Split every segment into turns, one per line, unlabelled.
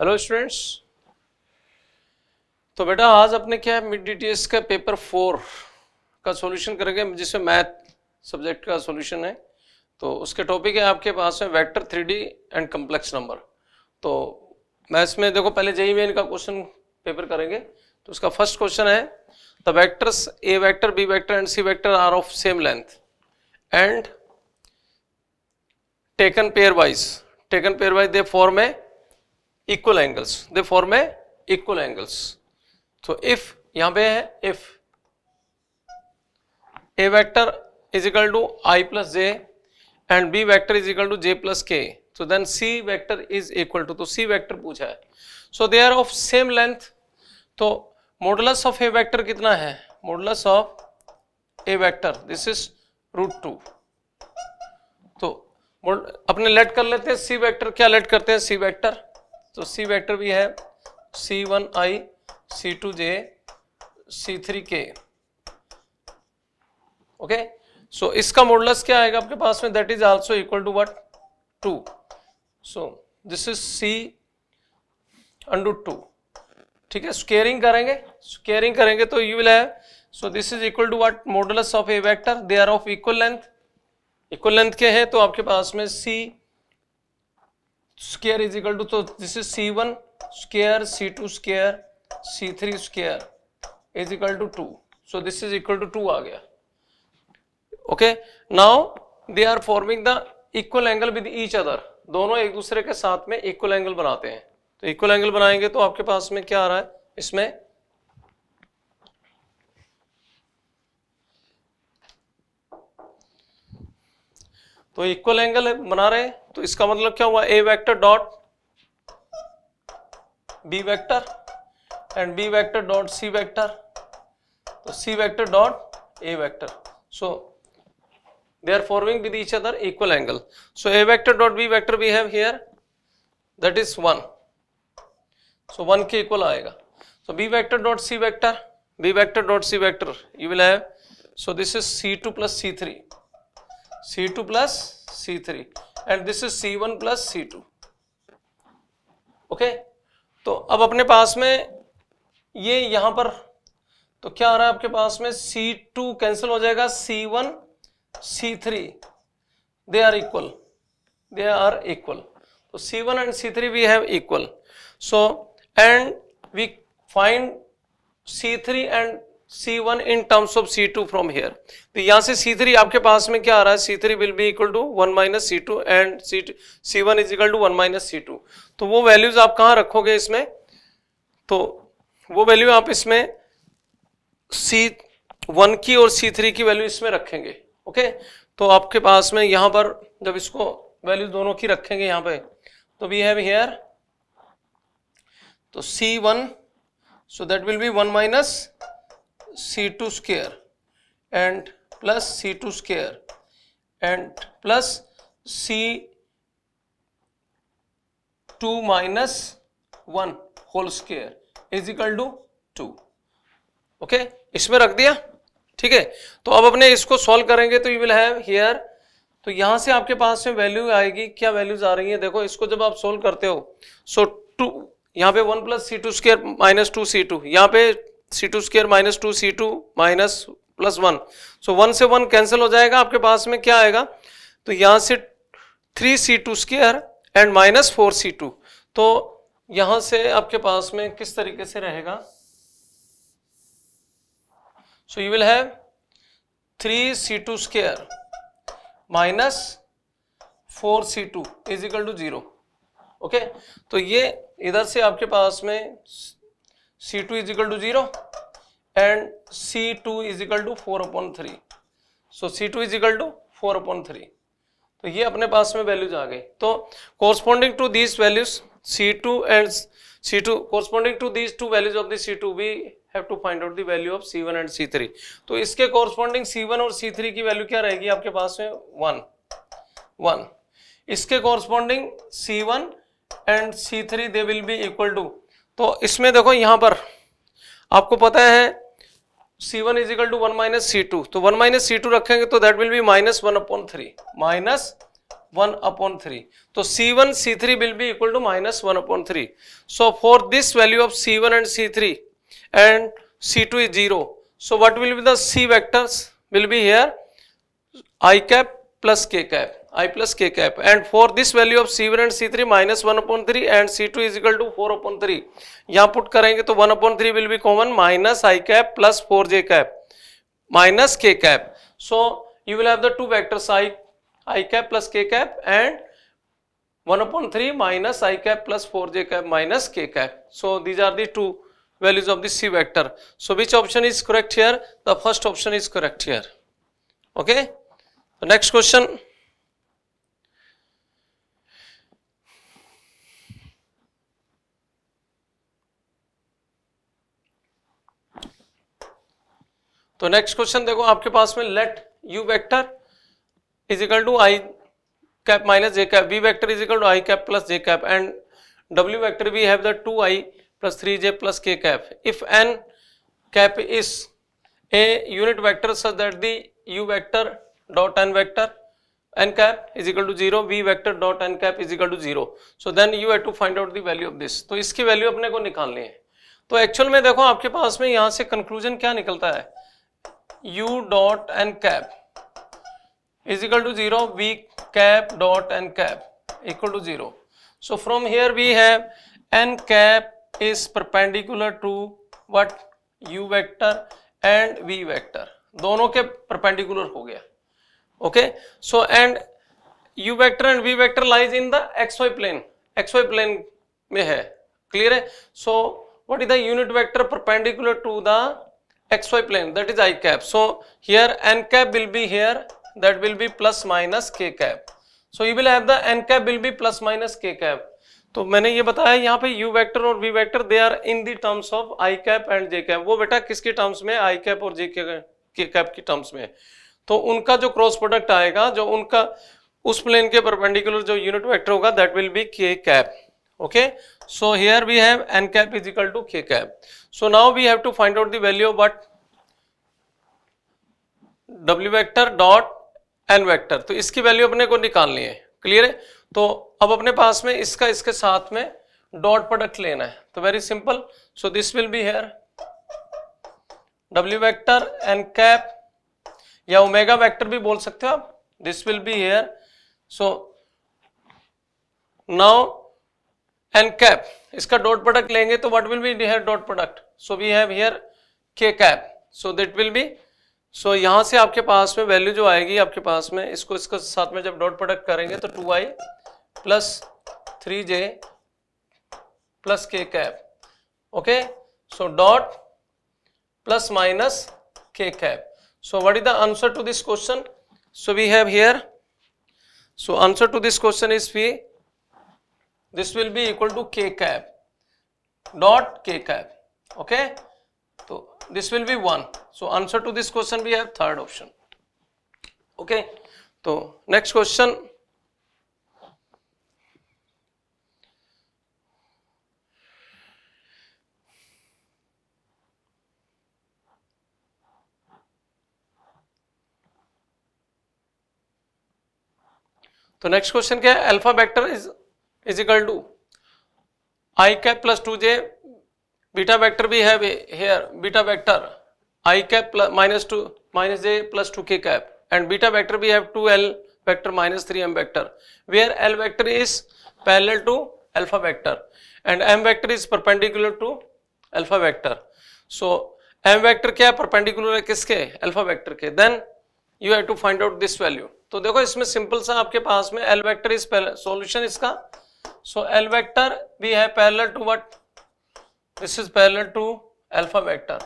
Hello students तो बेटा आज अपने क्या है मिड डीटीएस का पेपर फोर का सॉल्यूशन करेंगे जिसमें मैथ सब्जेक्ट का सॉल्यूशन है तो उसके टॉपिक है आपके पास में vector three and complex number तो मैथ्स में देखो पहले जय मेन का क्वेश्चन पेपर करेंगे तो उसका फर्स्ट क्वेश्चन है the vectors a vector b vector and c vector are of same length and taken pairwise taken pairwise they form a equal angles they form a equal angles तो if यहां पे है if a vector is equal to i plus j and B vector is equal to j plus k तो then c vector is equal to तो c vector पूछा है so they are of same length तो modulus of A vector कितना है modulus of A vector this is root two तो अपने late कर लेते हैं सी वेक्टर क्या लेट करते हैं सी वेक्टर तो सी वेक्टर भी है c one i c two j c three k okay so इसका मोडलस क्या आएगा आपके पास में that is also equal to what two so this is c under two ठीक है स्केयरिंग करेंगे स्केयरिंग करेंगे तो यू विल है so this is equal to what modulus of A vector they are of equal length equal length के हैं तो आपके पास में c square is equal to तो this is c one square c two square c three square is equal to two so this is equal to two आ गया okay now they are forming the equal angle with each other दोनों एक दूसरे के साथ में equal angle बनाते हैं तो इक्वल एंगल बनाएंगे तो आपके पास में क्या आ रहा है इसमें तो इक्वल एंगल है बना रहे तो इसका मतलब क्या हुआ a vector dot B vector and b vector dot c vector तो c vector dot A vector so they are forming with each other equal angle so a vector dot B vector we have here that is one so one के equal आएगा so b vector dot c vector b vector dot c vector you will have so this is c two plus c three c two plus c three and this is c one plus c two okay तो अब अपने पास में ये यहां पर तो क्या आ रहा है आपके पास में सी टू कैंसिल हो जाएगा c one c three they are equal they are equal तो c one and c three we have equal so and we find c three and C1 one in terms of c two from here तो यहाँ से C3 आपके पास में क्या आ रहा है C3 one minus c two and c two c one is equal to one minus c two तो वो वैल्यूज आप कहाँ रखोगे इसमें तो वो वैल्यू आप इसमें सी वन की और सी थ्री की वैल्यू इसमें रखेंगे ओके तो आपके पास में यहाँ पर जब इसको वैल्यू दोनों की रखेंगे यहाँ पे तो वी हैव हेयर तो c one so that will be one minus c two square and plus C2 square and plus C2 minus 1 whole square is equal two two okay इसमें रख दिया ठीक है तो अब अपने इसको सॉल्व करेंगे तो यू विल हैव हियर तो यहां से आपके पास में वैल्यू आएगी क्या वैल्यूज आ रही है देखो इसको जब आप सोल्व करते हो सो टू यहां पे one plus c two square minus two c two यहां पे c two square minus two c two minus plus one so one से वन कैंसिल हो जाएगा आपके पास में क्या आएगा तो यहाँ से three c two square and minus four c two तो यहाँ से आपके पास में किस तरीके से रहेगा so you will have three c two square minus four c two is equal to zero okay तो ये इधर से आपके पास में c two is equal to zero and c two is equal to four upon three so c two is equal to four upon three तो ये अपने पास में वैल्यूज आ गई तो corresponding to these values c two and c two corresponding to these two values of the c two we have to find out the value of c one and c three तो इसके corresponding c one और सी three की value क्या रहेगी आपके पास में one one इसके corresponding c one and c three they will be equal to तो इसमें देखो यहां पर आपको पता है c one is equal to one minus c two तो वन माइनस सी टू रखेंगे तो that will be minus one upon three minus one upon three तो c one c three will be equal to minus one upon three so for this value of c one and c three and c two is zero so what will be the vectors will be here i cap plus k cap i plus k cap and for this value of c1 and c3 minus 1 upon 3 and c2 is equal to 4 upon 3 यहाँ put करेंगे तो 1 upon 3 will be common minus i cap plus 4j cap minus k cap so you will have the two vectors i i cap plus k cap and 1 upon 3 minus i cap plus 4j cap minus k cap so these are the two values of the c vector so which option is correct here the first option is correct here okay next question तो next question देखो आपके पास में let u vector is equal to i cap minus j cap b vector is equal to i cap plus j cap and डब्ल्यू vector we have the two i plus three j plus k cap if n cap is a unit vector such that the u vector dot n vector n cap is equal to 0 v vector dot n cap is equal to 0 so then you have to find out the value of this तो इसकी value अपने को निकालनी है तो actual में देखो आपके पास में यहाँ से कंक्लूजन क्या निकलता है u dot n cap is equal to 0 v cap dot n cap equal to 0 so from here we have n cap is perpendicular to what u vector and v vector दोनों के perpendicular हो गया okay so and u vector and v vector lies in the xy plane xy plane में है clear है so what is the unit vector perpendicular to the xy plane that is i cap so here n cap will be here that will be plus minus k cap so you will have the n cap will be plus minus k cap तो मैंने ये बताया यहाँ पे u vector और v vector they are in the terms of i cap and j cap वो बेटा किसके टर्म्स में i कैप और j कैप की टर्म्स में है तो उनका जो क्रॉस प्रोडक्ट आएगा जो उनका उस प्लेन के परपेंडिकुलर जो यूनिट वेक्टर होगा that will be k cap okay so here we have n cap is equal to k cap so now we have to find out the value of what w vector dot n vector तो इसकी value अपने को निकालनी है clear है तो अब अपने पास में इसका इसके साथ में डॉट प्रोडक्ट लेना है तो very simple so this will be here डब्ल्यू वेक्टर एन कैप या ओमेगा वेक्टर भी बोल सकते हो आप this will be here so now n cap इसका डॉट प्रोडक्ट लेंगे तो what will be here dot product so we have here k cap so that will be so यहां से आपके पास में वैल्यू जो आएगी आपके पास में इसको इसके साथ में जब डॉट प्रोडक्ट करेंगे तो two i plus three j plus k cap okay so dot plus minus k cap So what is the answer to this question? So we have here. So answer to this question is P. This will be equal to K cap dot K cap. Okay. So this will be 1. So answer to this question we have third option. Okay. So next question. तो next question क्या है alpha vector is is equal to i cap plus two j beta vector भी है here beta vector i cap minus two minus j plus two k cap and beta vector भी have to l vector minus three m vector where l vector is parallel to alpha vector and m vector is perpendicular to alpha vector so m vector क्या है perpendicular है किसके alpha vector के then you have to find out this value तो देखो इसमें simple सा आपके पास में एल वेक्टर इज पहले सोल्यूशन इसका सो एल वेक्टर भी है parallel to what this is parallel to alpha vector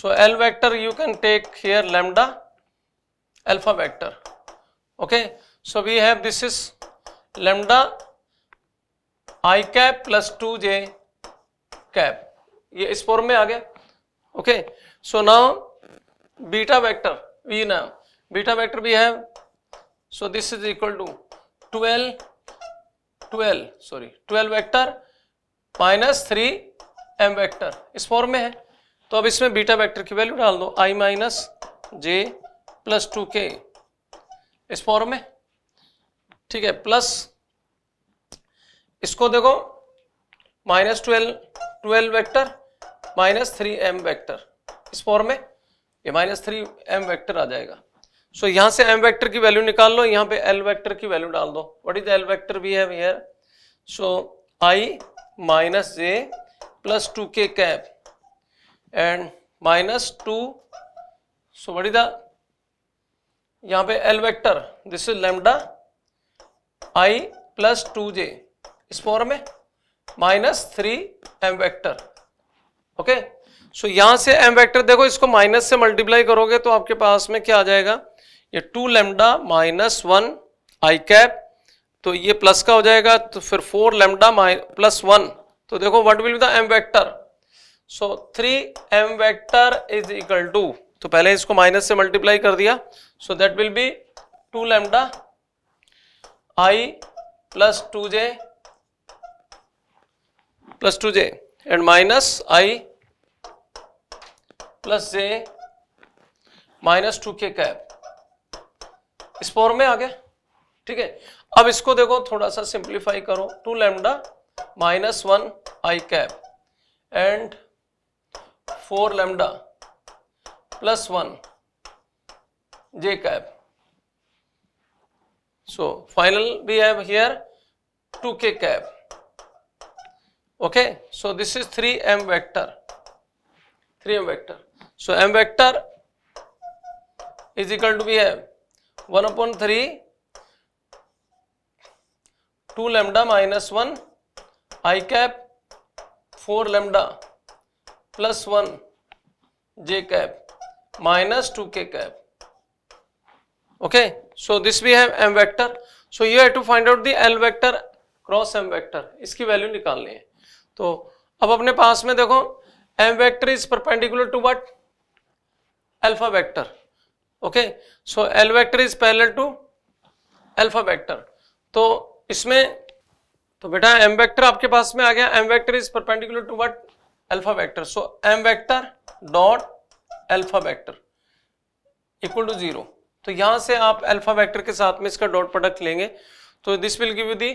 so l vector you can take here lambda alpha vector okay so we have this is lambda i cap plus two j cap ये इस form में आ गया okay so now beta vector we now beta vector we have So, this is equal to 12, 12 sorry 12 vector minus three m vector इस form में है तो अब इसमें बीटा वेक्टर की वैल्यू डाल दो i minus j plus two k इस फॉर्म में ठीक है प्लस इसको देखो minus twelve twelve vector minus three m vector इस फॉर्म में ये माइनस थ्री एम वैक्टर आ जाएगा सो so, यहां से एम वेक्टर की वैल्यू निकाल लो यहां पे एल वेक्टर की वैल्यू डाल दो what is l vector we have here so i minus j plus two k cap and minus two so what is the यहां पे l vector this is lambda i plus two j इस form में minus three m vector okay okay? So so, यहां से M vector देखो इसको minus से multiply करोगे तो आपके पास में क्या आ जाएगा ये two lambda minus one i cap तो ये प्लस का हो जाएगा तो फिर फोर लेमडा प्लस वन तो देखो what will be the m vector so three m vector is equal to तो पहले इसको माइनस से मल्टीप्लाई कर दिया so that will be two lambda i plus two j plus two j and minus i plus j minus two k cap इस form में आ गया ठीक है अब इसको देखो थोड़ा सा सिंप्लीफाई करो two lambda minus one i cap and four lambda plus one j cap so final we have here two k cap okay so this is three m vector three m vector so m vector is equal to be है one upon three two lambda minus one i cap four lambda plus one j cap minus two k cap okay so this we have m vector so you have to find out the l vector cross m vector इसकी value निकालनी है तो अब अपने पास में देखो m vector is perpendicular to what alpha vector okay so l vector is parallel to alpha vector तो इसमें तो बेटा m वेक्टर आपके पास में आ गया m vector is perpendicular to what alpha vector so m vector dot alpha vector equal to zero तो यहां से आप अल्फा वेक्टर के साथ में इसका डॉट प्रोडक्ट लेंगे तो this will give you the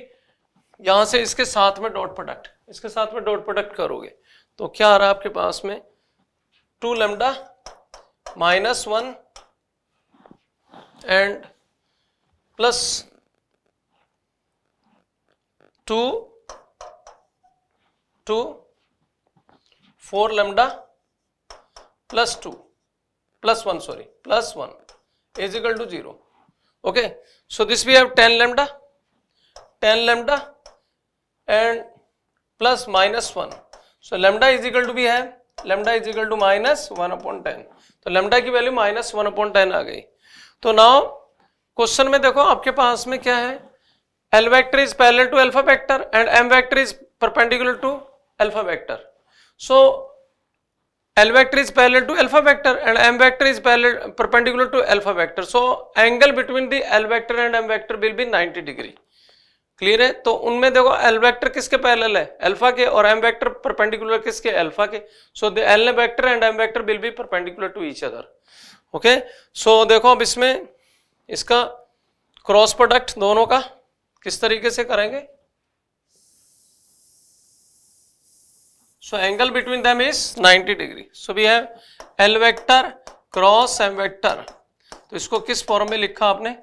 यहां से इसके साथ में डॉट प्रोडक्ट इसके साथ में डॉट प्रोडक्ट करोगे तो क्या आ रहा है आपके पास में two lambda minus one and plus two two four lambda plus two plus one sorry plus one is equal to zero okay so this we have ten lambda ten lambda and plus minus one so lambda is equal to be है lambda is equal to minus one upon ten तो lambda की value minus one upon ten आ गई तो now question में देखो आपके पास में क्या है l vector is parallel to alpha vector and m vector is perpendicular to alpha vector so l vector is parallel to alpha vector and m vector is parallel perpendicular to alpha vector so angle between the l vector and m vector will be ninety degree clear है तो उनमें देखो l vector किसके parallel है alpha के और m vector perpendicular किसके alpha के so the L vector and m vector will be perpendicular to each other okay so देखो अब इसमें इसका क्रॉस प्रोडक्ट दोनों का किस तरीके से करेंगे so angle between them is 90 degree so we have l vector cross m vector तो इसको किस फॉर्म में लिखा आपने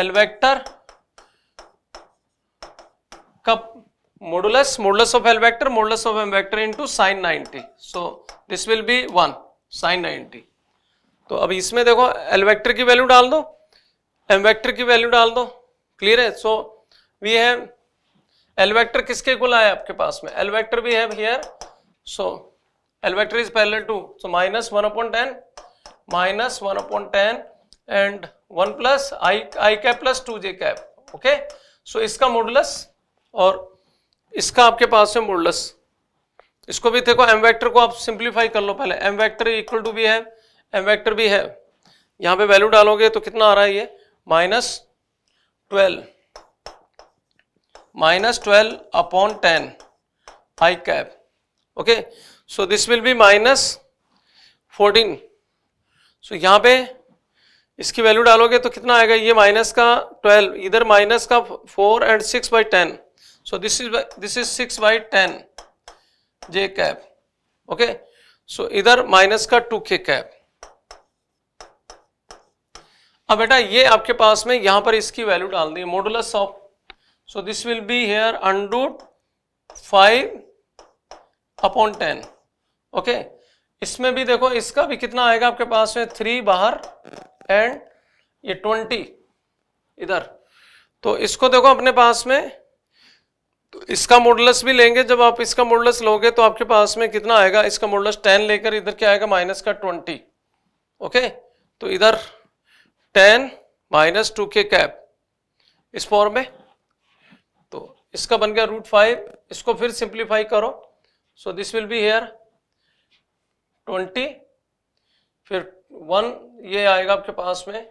एल वेक्टर का modulus modulus of l vector modulus of m vector into sine 90 so this will be one sine 90 तो अब इसमें देखो एल वेक्टर की वैल्यू डाल दो एम वेक्टर की वैल्यू डाल दो क्लियर है so we have l vector किसके इक्वल आया आपके पास में l vector we have here so l vector is parallel to so minus one upon ten minus one upon ten and one plus i i cap plus two j cap okay so इसका modulus और इसका आपके पास है modulus इसको भी देखो m vector को आप सिंप्लीफाई कर लो पहले एम वेक्टर इक्वल टू भी है एम वेक्टर भी है यहां पे वैल्यू डालोगे तो कितना आ रहा है ये minus twelve minus twelve upon ten i cap okay so this will be minus fourteen so यहां पे इसकी वैल्यू डालोगे तो कितना आएगा ये माइनस का ट्वेल्व इधर माइनस का four and six by ten So this is this is 6 by 10 j cap. Okay. So इधर माइनस का 2k कैप अब बेटा ये आपके पास में यहां पर इसकी वैल्यू डाल दी modulus of so this will be here under root five upon ten okay इसमें भी देखो इसका भी कितना आएगा आपके पास में थ्री बाहर एंड ये ट्वेंटी इधर तो इसको देखो अपने पास में तो इसका मोडलस भी लेंगे जब आप इसका मोडलस लोगे तो आपके पास में कितना आएगा इसका मोडलस टेन लेकर इधर क्या आएगा माइनस का ट्वेंटी ओके तो इधर ten minus two k cap इस फॉर्म में तो इसका बन गया रूट फाइव इसको फिर सिंप्लीफाई करो so this will be here twenty फिर वन ये आएगा आपके पास में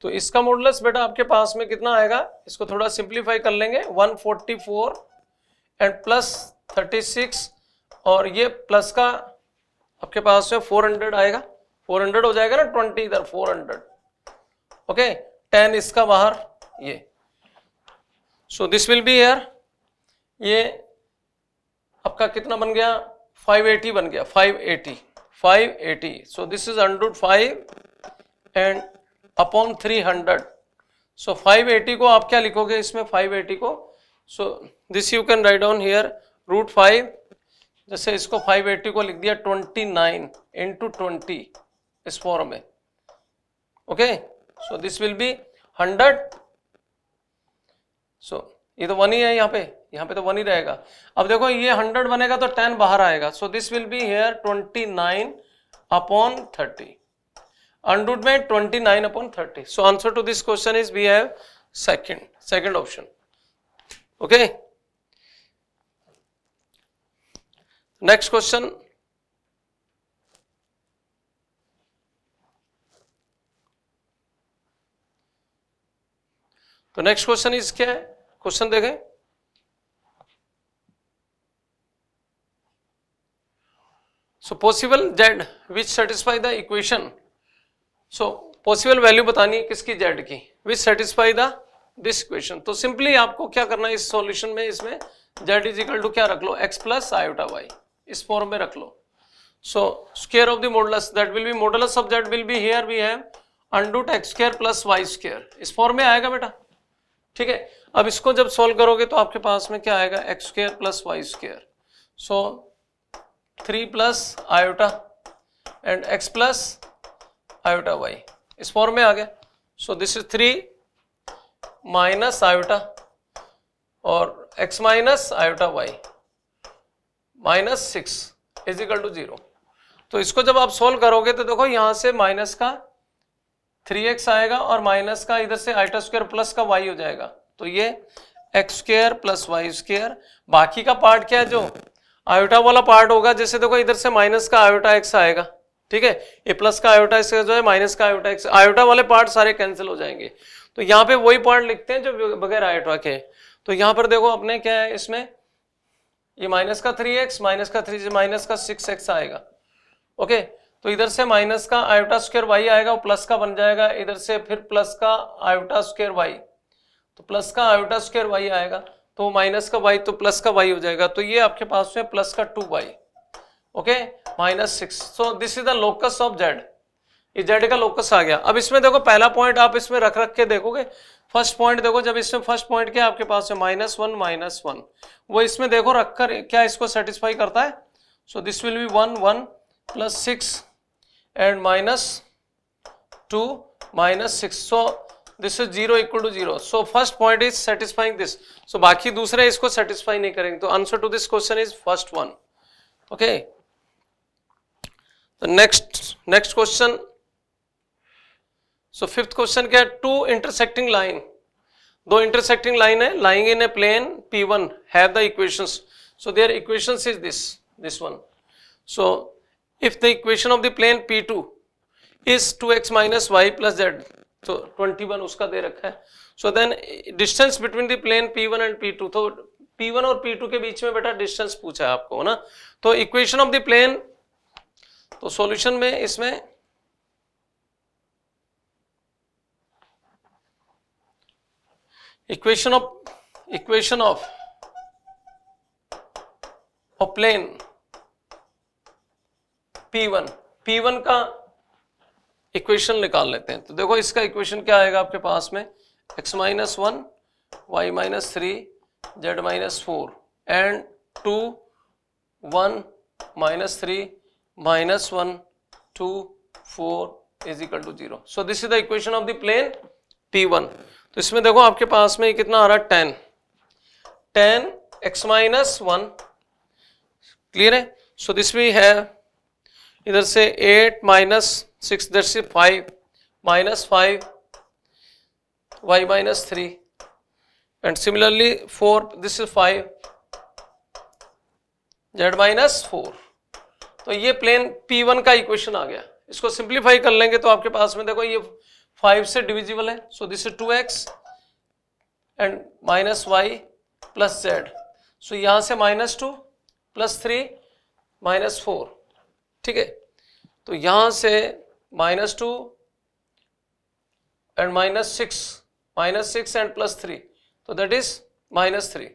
तो इसका मॉडुलस बेटा आपके पास में कितना आएगा इसको थोड़ा सिंप्लीफाई कर लेंगे 144 एंड प्लस 36 और ये प्लस का आपके पास में 400 आएगा 400 हो जाएगा ना 20 इधर 400 ओके okay? 10 इसका बाहर ये so this will be here ये आपका कितना बन गया 580 बन गया 580 580 so this is under root five and upon three hundred so five eighty को आप क्या लिखोगे इसमें फाइव एटी को so this you can write down here root five जैसे इसको फाइव एटी को लिख दिया ट्वेंटी नाइन इंटू ट्वेंटी इस फॉर्म में okay so this will be hundred so ये तो वन ही है यहाँ पे यहाँ पे तो वन ही रहेगा अब देखो ये हंड्रेड बनेगा तो टेन बाहर आएगा so this will be here twenty nine upon thirty under root में twenty nine upon thirty so answer to this question is we have second second option okay next question तो नेक्स्ट क्वेश्चन इज क्या है question देखें so possible z which satisfy the equation so possible value बतानी है किसकी z की which satisfy the this question तो simply आपको क्या करना है इस सॉल्यूशन में इसमें जेड इज इक्वल टू क्या रख लो एक्स प्लस आयोटा वाई इस फॉर्म में रख लो so square of the modulus that will be modulus of that will be here we have undo x square plus y square इस form में आएगा बेटा ठीक है अब इसको जब सॉल्व करोगे तो आपके पास में क्या आएगा x square plus y square so three plus iota and x plus iota y इस फॉर्म में आ गया so this is three minus iota और x minus iota y minus six is equal to zero तो इसको जब आप solve करोगे तो देखो यहां से माइनस का थ्री एक्स आएगा और माइनस का इधर से आयोटा स्क्वायर प्लस का वाई हो जाएगा तो ये x square plus y square बाकी का पार्ट क्या है जो आयोटा वाला पार्ट होगा जैसे देखो इधर से माइनस का आयोटा एक्स आएगा ठीक है ए प्लस का आयोटा इसका जो है माइनस का आयोटा एक्स आयोटा वाले पार्ट सारे कैंसिल हो जाएंगे तो यहाँ पे वही पार्ट लिखते हैं जो बगैर आयोटा के तो यहाँ पर देखो अपने क्या है इसमें ये माइनस का थ्री एक्स माइनस का थ्री माइनस का सिक्स एक्स आएगा ओके तो इधर से माइनस का आयोटा स्क्र वाई आएगा वो प्लस का बन जाएगा इधर से फिर प्लस का आयोटा स्क्र वाई तो प्लस का आयोटा स्क्र वाई आएगा तो माइनस का वाई तो प्लस का वाई हो जाएगा तो ये आपके पास में प्लस का two y okay minus six so this is the locus of z ये जेड का लोकस आ गया अब इसमें देखो पहला पॉइंट आप इसमें रख रख के देखोगे फर्स्ट पॉइंट देखो जब इसमें फर्स्ट पॉइंट क्या आपके पास है माइनस वन माइनस वन वो इसमें देखो रखकर क्या इसको सेटिस्फाई करता है so this will be one one plus six and minus two minus six so this is zero equal to zero so first point is satisfying this so बाकी दूसरे इसको सेटिस्फाई नहीं करेंगे तो answer to this question is first one okay the next next question so fifth question क्या है two intersecting line दो intersecting line है lying in a plane p one है equation so there equation is this this one so if the equation of the plane p two is two x minus y plus z तो twenty one उसका दे रखा है so then distance between the plane p one and p two तो p one और p two के बीच में बेटा डिस्टेंस पूछा है आपको ना तो इक्वेशन ऑफ द प्लेन तो सॉल्यूशन में इसमें equation of equation of plane p one p one का इक्वेशन निकाल लेते हैं तो देखो इसका इक्वेशन क्या आएगा आपके पास में x minus one y minus three z minus four and two one minus three minus 1, 2, 4 is equal to 0. So this is the equation of the plane P1. तो इसमें देखो आपके पास में कितना आ रहा है ten ten x minus one clear है सो दिस वी है इधर से एट माइनस सिक्स इधर से five minus five y minus three and similarly four this is five z minus four तो ये प्लेन P1 का इक्वेशन आ गया इसको सिंप्लीफाई कर लेंगे तो आपके पास में देखो ये फाइव से डिविजिबल है so this is two x and minus y plus z so यहां से minus two plus three minus four ठीक है तो यहां से minus two and minus six minus six and plus three तो that is minus three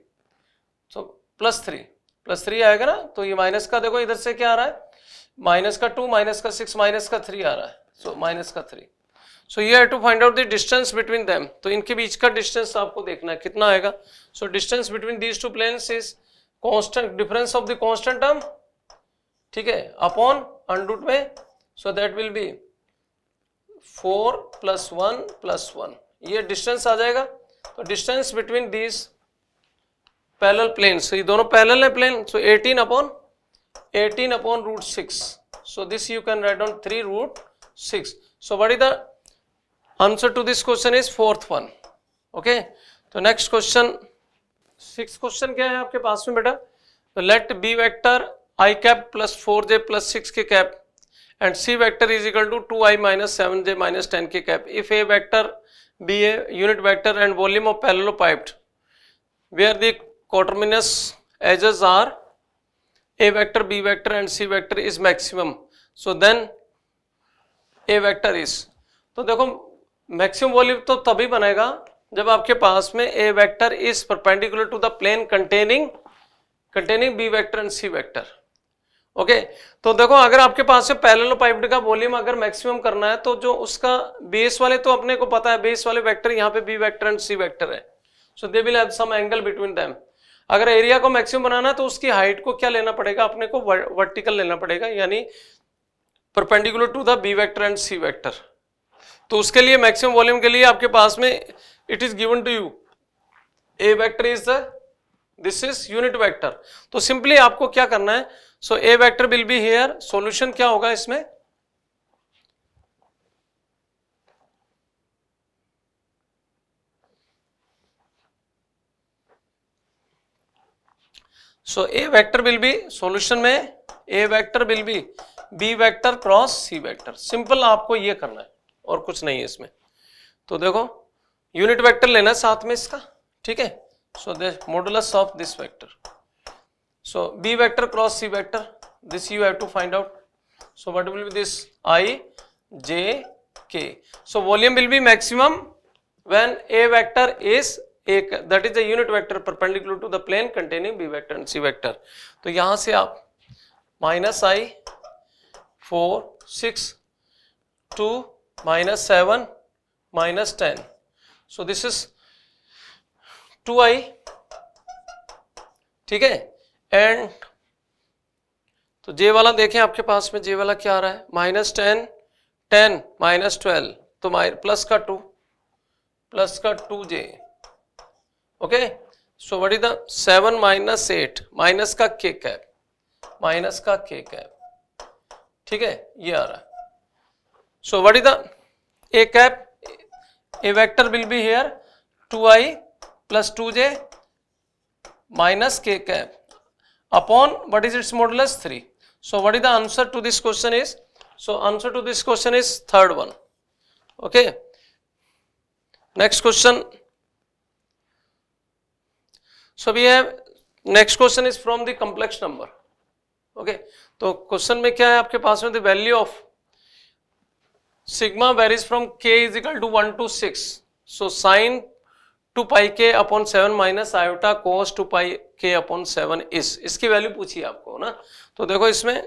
so plus three plus three आएगा ना तो ये माइनस का देखो इधर से क्या आ रहा है माइनस का टू माइनस का सिक्स माइनस का थ्री आ रहा है सो माइनस का three so you have to find out the distance between them तो इनके बीच का डिस्टेंस आपको देखना है कितना आएगा so distance between these two planes is constant difference of the constant term ठीक है अपॉन अंडूट में so that will be four plus one plus one ये डिस्टेंस आ जाएगा तो distance between these parallel plane ये दोनों पैरल है plane so eighteen upon 18 upon root 6. So this you can write down 3 root 6. So what is the answer to this question is fourth one. Okay. तो next question six question क्या है आपके पास में बेटा तो let b vector i cap plus four j plus six k cap and c vector is equal to two i minus seven j minus ten k cap if a vector b a unit vector and volume of parallel where the edges are a vector b vector and c vector is maximum so then a vector is तो देखो maximum volume तो तभी बनेगा जब आपके पास में a vector is perpendicular to the plane containing containing b vector and c vector okay तो देखो अगर आपके पास में पैरेलल पाइप का वॉल्यूम अगर मैक्सिमम करना है तो जो उसका बेस वाले तो अपने को पता है बेस वाले वेक्टर यहाँ पे b vector and c vector है so they will have some angle between them अगर एरिया को मैक्सिमम बनाना है तो उसकी हाइट को क्या लेना पड़ेगा अपने को वर्टिकल लेना पड़ेगा यानी perpendicular to the b vector and c vector तो उसके लिए मैक्सिमम वॉल्यूम के लिए आपके पास में it is given to you a vector is the this is unit vector तो सिंपली आपको क्या करना है so A vector will be here solution क्या होगा इसमें so A vector will be solution में a vector will be b vector cross C vector simple आपको ये करना है और कुछ नहीं है इसमें तो देखो यूनिट वेक्टर लेना साथ में इसका ठीक है so modulus of this vector so b vector cross C vector this you have to find out so what will be this i j k so volume will be maximum when a vector is एक that is unit vector perpendicular to the plane containing b vector and c vector तो यहां से आप minus i four six two minus seven minus ten so this is to आई ठीक है and तो जे वाला देखें आपके पास में जे वाला क्या आ रहा है minus ten ten minus twelve तो प्लस का टू प्लस का two j okay so what is the seven minus eight minus का के कैप माइनस का के कैप ठीक है ये आ रहा है so what is the a cap a vector will be here two i plus two j minus k cap upon what is its modulus three so what is the answer to this question is so answer to this question is third one okay next question so we have next question is from the complex number okay तो question में क्या है आपके पास में the value of sigma varies from k is equal to one to six so sine two pi k upon seven minus iota cos two pi k upon seven इस इसकी value पूछी आपको ना तो देखो इसमें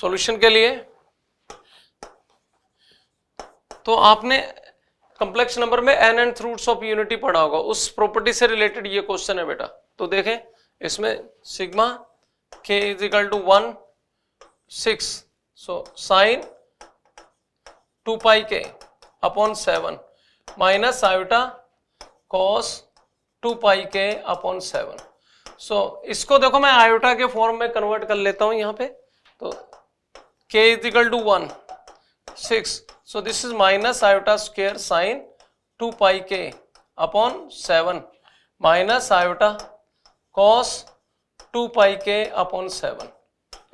सॉल्यूशन के लिए तो आपने कंप्लेक्स नंबर में n and roots of unity पढ़ा होगा उस प्रॉपर्टी से रिलेटेड ये क्वेश्चन है बेटा तो देखें इसमें sigma k is equal to one six so sine two pi k upon seven minus iota cos two pi k upon seven so इसको देखो मैं आयोटा के फॉर्म में कन्वर्ट कर लेता हूं यहां पे तो k is is equal to one six so this is minus iota square sine two pi k upon seven minus iota cos two pi k upon seven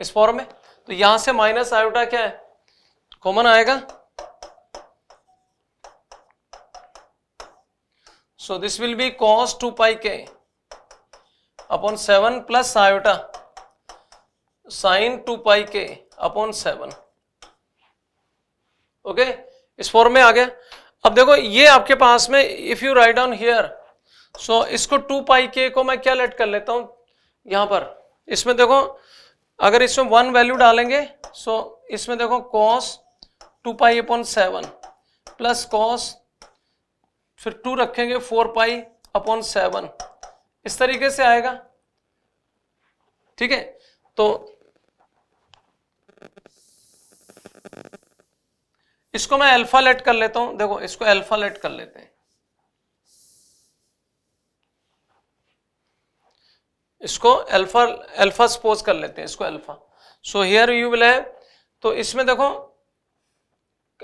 इस फॉर्म में तो यहां से माइनस आयोटा क्या है कॉमन आएगा so this will be cos two pi k upon seven plus iota sine two pi k upon seven okay इस form में आ गया अब देखो ये आपके पास में if you write down here so इसको टू पाई के को मैं क्या लेट कर लेता हूं यहां पर इसमें देखो अगर इसमें वन वैल्यू डालेंगे सो इसमें देखो cos two pi upon seven plus cos फिर टू रखेंगे फोर पाई अपॉन सेवन इस तरीके से आएगा ठीक है तो इसको मैं अल्फा लेट कर लेता हूं देखो इसको अल्फा लेट कर लेते हैं इसको अल्फा अल्फा सपोज कर लेते हैं इसको alpha so here you will have तो इसमें देखो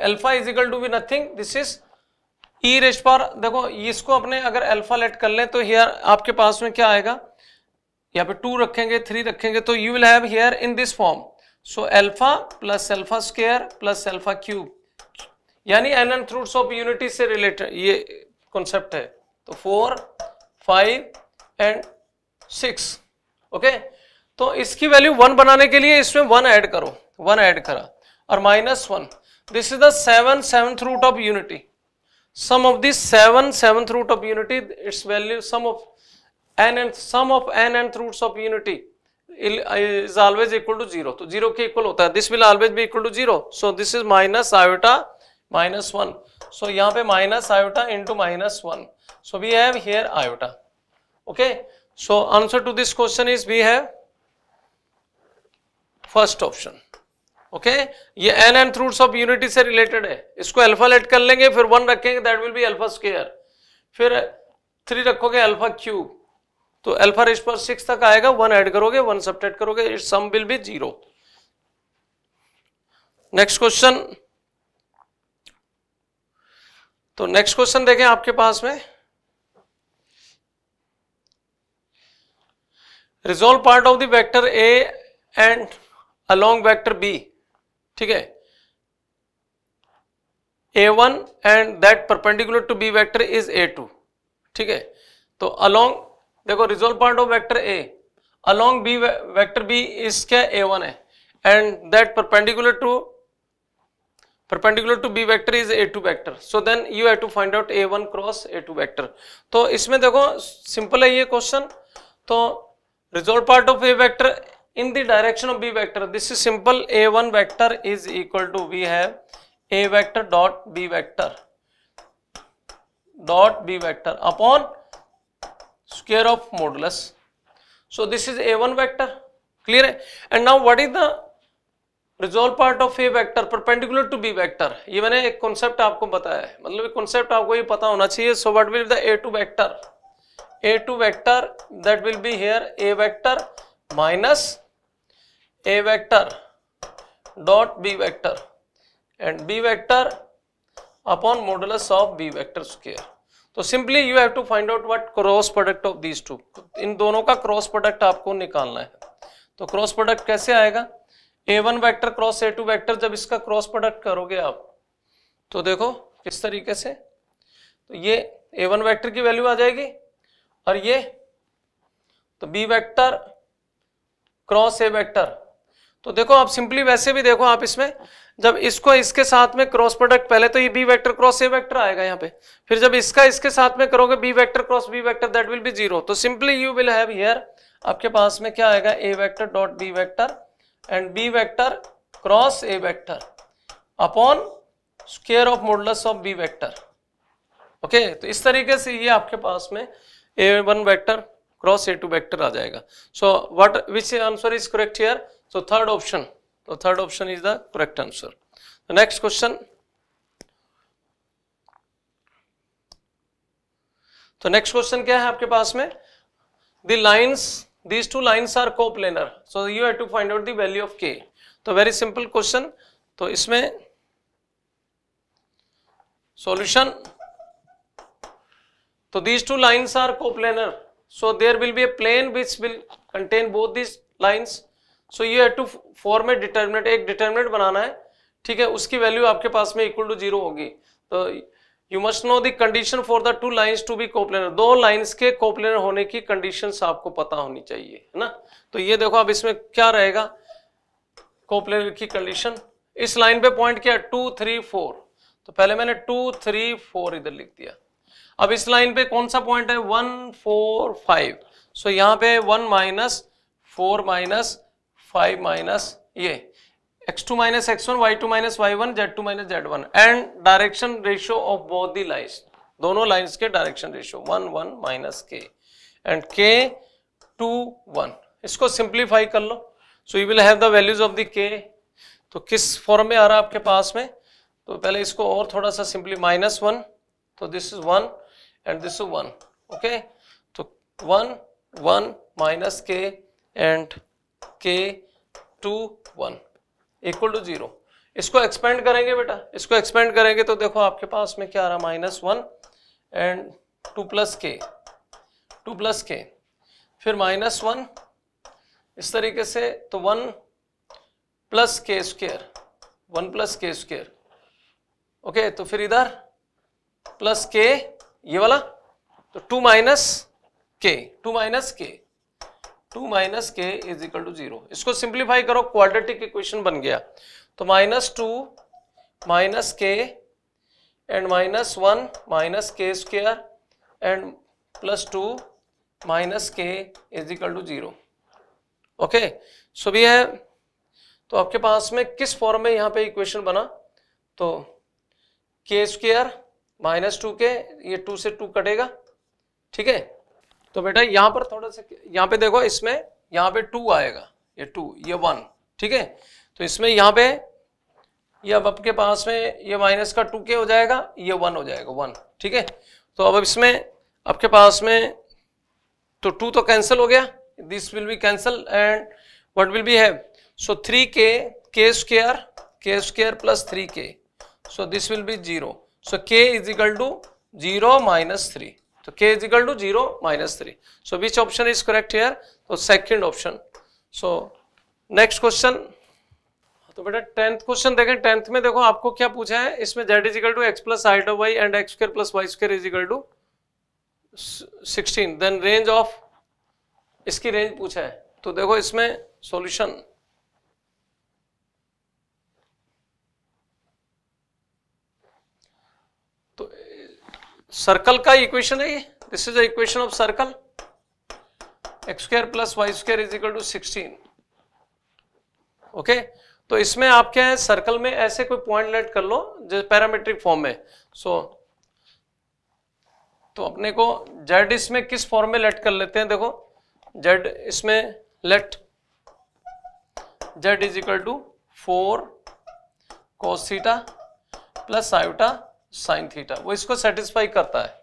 alpha equal to be nothing this is e raised पर देखो इसको अपने अगर अल्फा लेट कर लें तो हियर आपके पास में क्या आएगा यहां पे टू रखेंगे थ्री रखेंगे तो you will have here in this form so alpha plus alpha square plus alpha cube यानी n n roots of unity से रिलेटेड ये कॉन्सेप्ट है तो four five and six okay तो इसकी वैल्यू वन बनाने के लिए इसमें वन ऐड करो वन ऐड करा और minus one this is the seven seventh root of unity sum of this seven seventh root of unity it's value sum of n n sum of n n roots of unity is always equal to zero तो 0 के equal होता है this will always भी equal to zero so this is minus iota minus one so यहाँ पे minus iota into minus one so we have here iota okay so answer to this question is we have first option okay ये n n roots of unity से related है इसको alpha let कर लेंगे फिर one रखेंगे that will be alpha square फिर three रखोगे अल्फा क्यूब तो अल्फा रेस्ट पर सिक्स तक आएगा वन ऐड करोगे वन सब्ट्रैक्ट करोगे it sum will be zero next question तो नेक्स्ट क्वेश्चन देखें आपके पास में resolve part of the vector a and along vector b ठीक है a one and that perpendicular to b vector is a two ठीक है तो अलोंग देखो resolve part of vector a along b vector b is क्या a one है and that perpendicular to perpendicular to b vector is a2 vector so then you have to find out a1 cross a2 vector a two vector तो इसमें देखो simple है ये question तो resolve part in the direction of b vector this is simple a1 vector is equal to we have a vector dot b vector dot b vector upon square of modulus so this is a1 vector clear and now what is the resolve part of A vector perpendicular to b vector ये मैंने एक concept आपको बताया है मतलब concept आपको ये पता होना चाहिए so what will the a two vector a two vector that will be here a vector minus a vector dot B vector and B vector upon modulus of B vector square तो simply you have to find out what cross product of these two इन दोनों का cross product आपको निकालना है तो cross product कैसे आएगा a one vector cross a two vector जब इसका क्रॉस प्रोडक्ट करोगे आप तो देखो किस तरीके से तो ये ए वन वैक्टर की वैल्यू आ जाएगी और ये तो b vector cross a vector तो देखो आप सिंपली वैसे भी देखो आप इसमें जब इसको इसके साथ में क्रॉस प्रोडक्ट पहले तो ये बी वेक्टर क्रॉस ए वेक्टर आएगा यहाँ पे फिर जब इसका इसके साथ में करोगे b vector cross B vector that will be zero तो simply you will have here आपके पास में क्या आएगा a vector dot B vector and B vector cross A vector upon square of modulus of B vector okay तो इस तरीके से ये आपके पास में a one vector cross a two vector आ जाएगा so what which answer is correct here so third option तो third option is the correct answer next question तो नेक्स्ट क्वेश्चन क्या है आपके पास में the lines these two lines are coplanar so you have to find out the value of k तो very simple question तो इसमें सॉल्यूशन तो these two lines are coplanar so there will be a plane which will contain both these lines so you have to form a determinant एक determinant बनाना है ठीक है उसकी वैल्यू आपके पास में इक्वल टू जीरो होगी तो you must know the condition for the two lines to be coplanar दो लाइन्स के कोपलेनर होने की कंडीशन आपको पता होनी चाहिए है ना तो ये देखो अब इसमें क्या रहेगा कोपलेनर की कंडीशन इस लाइन पे पॉइंट किया टू थ्री फोर तो पहले मैंने टू थ्री फोर इधर लिख दिया अब इस लाइन पे कौन सा पॉइंट है वन फोर फाइव सो यहाँ पे one minus four minus five minus ये x two minus x one y two minus y one z two minus z one and direction ratio of both the lines दोनों lines के direction ratio one one minus k and k two one इसको simplify कर लो so you will have the values of the k तो किस form में आ रहा है आपके पास में तो पहले इसको और थोड़ा सा सिंपली माइनस वन तो this is one and this is one okay तो one one minus k and k two one equal to zero इसको एक्सपेंड करेंगे बेटा इसको एक्सपेंड करेंगे तो देखो आपके पास में क्या आ रहा minus one and two plus k two plus k फिर माइनस वन इस तरीके से तो one plus k square one plus k square okay तो फिर इधर प्लस के ये वाला तो two minus k two minus k two minus k is equal to zero इसको सिंप्लीफाई करो क्वाड्रेटिक इक्वेशन बन गया तो minus two minus k and minus one minus k square and plus two minus k is equal to zero okay so भी है तो आपके पास में किस फॉर्म में यहाँ पे इक्वेशन बना तो के स्क्र माइनस टू के ये टू से टू कटेगा ठीक है तो बेटा यहां पर थोड़ा सा यहां पे देखो इसमें यहां पे टू आएगा ये टू ये वन ठीक है तो इसमें यहां पे ये अब आपके पास में ये माइनस का टू के हो जाएगा ये वन हो जाएगा वन ठीक है तो अब इसमें आपके पास में तो टू तो कैंसिल हो गया this will be cancel and what will be है सो थ्री के के स्क्र के square plus three k so this will be zero so k is equal to zero minus three तो k is equal to zero minus three so which option is correct here तो second option so next question तो बेटा tenth question देखें tenth में देखो आपको क्या पूछा है इसमें z equal to x plus i डॉ y and x square plus y square equal to sixteen then range of इसकी रेंज पूछा है तो देखो इसमें सॉल्यूशन सर्कल का इक्वेशन है ये this is equation of circle x square plus y square is equal to sixteen okay तो इसमें आप क्या है सर्कल में ऐसे कोई पॉइंट लेट कर लो जो पैरामेट्रिक फॉर्म में सो so, तो अपने को जेड इसमें किस फॉर्म में लेट कर लेते हैं देखो जेड इसमें let z is equal to four cos theta plus iota sine theta वो इसको सेटिस्फाई करता है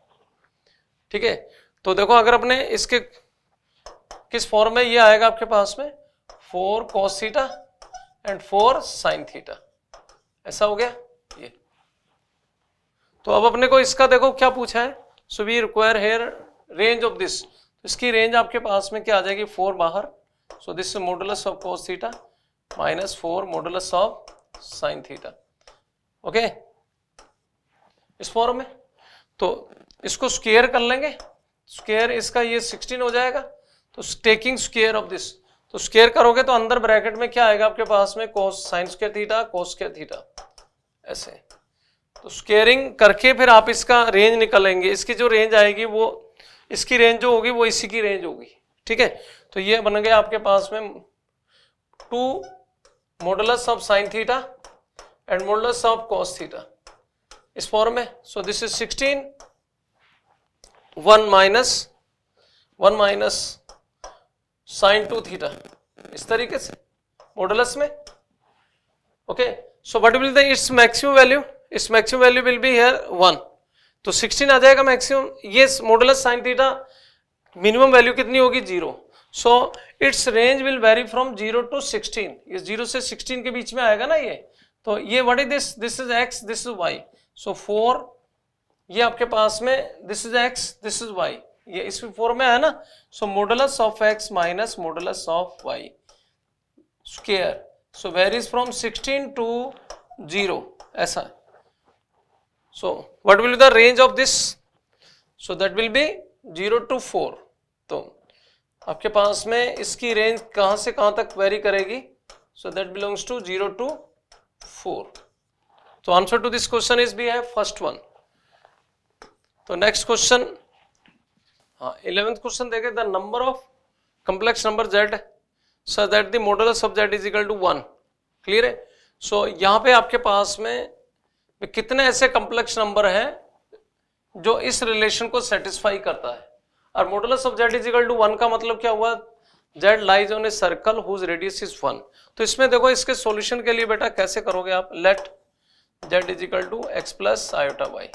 ठीक है तो देखो अगर अपने इसके किस फॉर्म में ये आएगा आपके पास में four cos theta and four sine theta ऐसा हो गया ये तो अब अपने को इसका देखो क्या पूछा है so we require here range of this इसकी रेंज आपके पास में क्या आ जाएगी फोर बाहर so this modulus of cos theta minus four modulus of sine theta okay इस फॉर्म में तो इसको स्केयर कर लेंगे स्केयर इसका ये सिक्सटीन हो जाएगा तो टेकिंग स्केयर ऑफ दिस तो स्केयर करोगे तो अंदर ब्रैकेट में क्या आएगा आपके पास में cos sine square theta cos square theta ऐसे तो स्केयरिंग करके फिर आप इसका रेंज निकालेंगे इसकी जो रेंज आएगी वो इसकी रेंज जो होगी वो इसी की रेंज होगी ठीक है तो ये बन गया आपके पास में two modulus of sine theta and modulus of cos theta इस फॉर्म में so this is sixteen one minus one minus sine two theta इस तरीके से मॉडलस में okay so what will the its maximum value its maximum value will be here one तो sixteen आ जाएगा maximum ये modulus sine theta minimum value कितनी होगी zero so its range will vary from zero to sixteen ये zero से sixteen के बीच में आएगा ना ये तो ये what is this this is x this is y so four ये आपके पास में this is x this is y ये इस फोर में है ना so modulus of x minus modulus of y square so is from sixteen to zero ऐसा so what will the range of this so that will be zero to four तो आपके पास में इसकी रेंज कहां से कहां तक वेरी करेगी so that belongs to zero to four तो answer to this question is b है फर्स्ट वन तो नेक्स्ट क्वेश्चन इलेवेंथ क्वेश्चन देखे the number of complex number z so that the model of z is equal to one clear है so so, यहाँ पे आपके पास में कितने ऐसे कंप्लेक्स नंबर हैं जो इस रिलेशन को सेटिस्फाई करता है और model of z is equal to one का मतलब क्या हुआ z lies on a circle whose radius is one तो इसमें देखो इसके सोल्यूशन के लिए बेटा कैसे करोगे आप let z equal to x plus iota y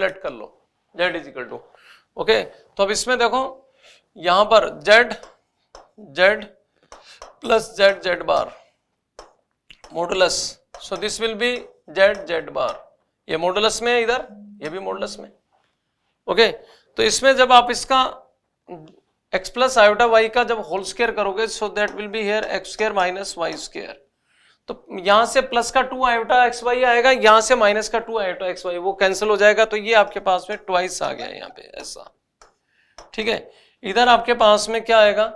let कर लो जेड इजिकल टू ओके तो अब इसमें देखो यहां पर z z plus z z bar modulus so this will be z z bar ये मोडलस में है इधर ये भी मोडलस में ओके तो इसमें जब आप इसका एक्स प्लस आयोटा वाई का जब होल स्केयर करोगे so that will be here x square minus y square तो यहां से प्लस का टू आयोटा एक्स वाई आएगा यहां से माइनस का टू आयोटा एक्स वाई वो कैंसिल हो जाएगा तो ये आपके पास में ट्वाइस आ गया यहाँ पे ऐसा ठीक है इधर आपके पास में क्या आएगा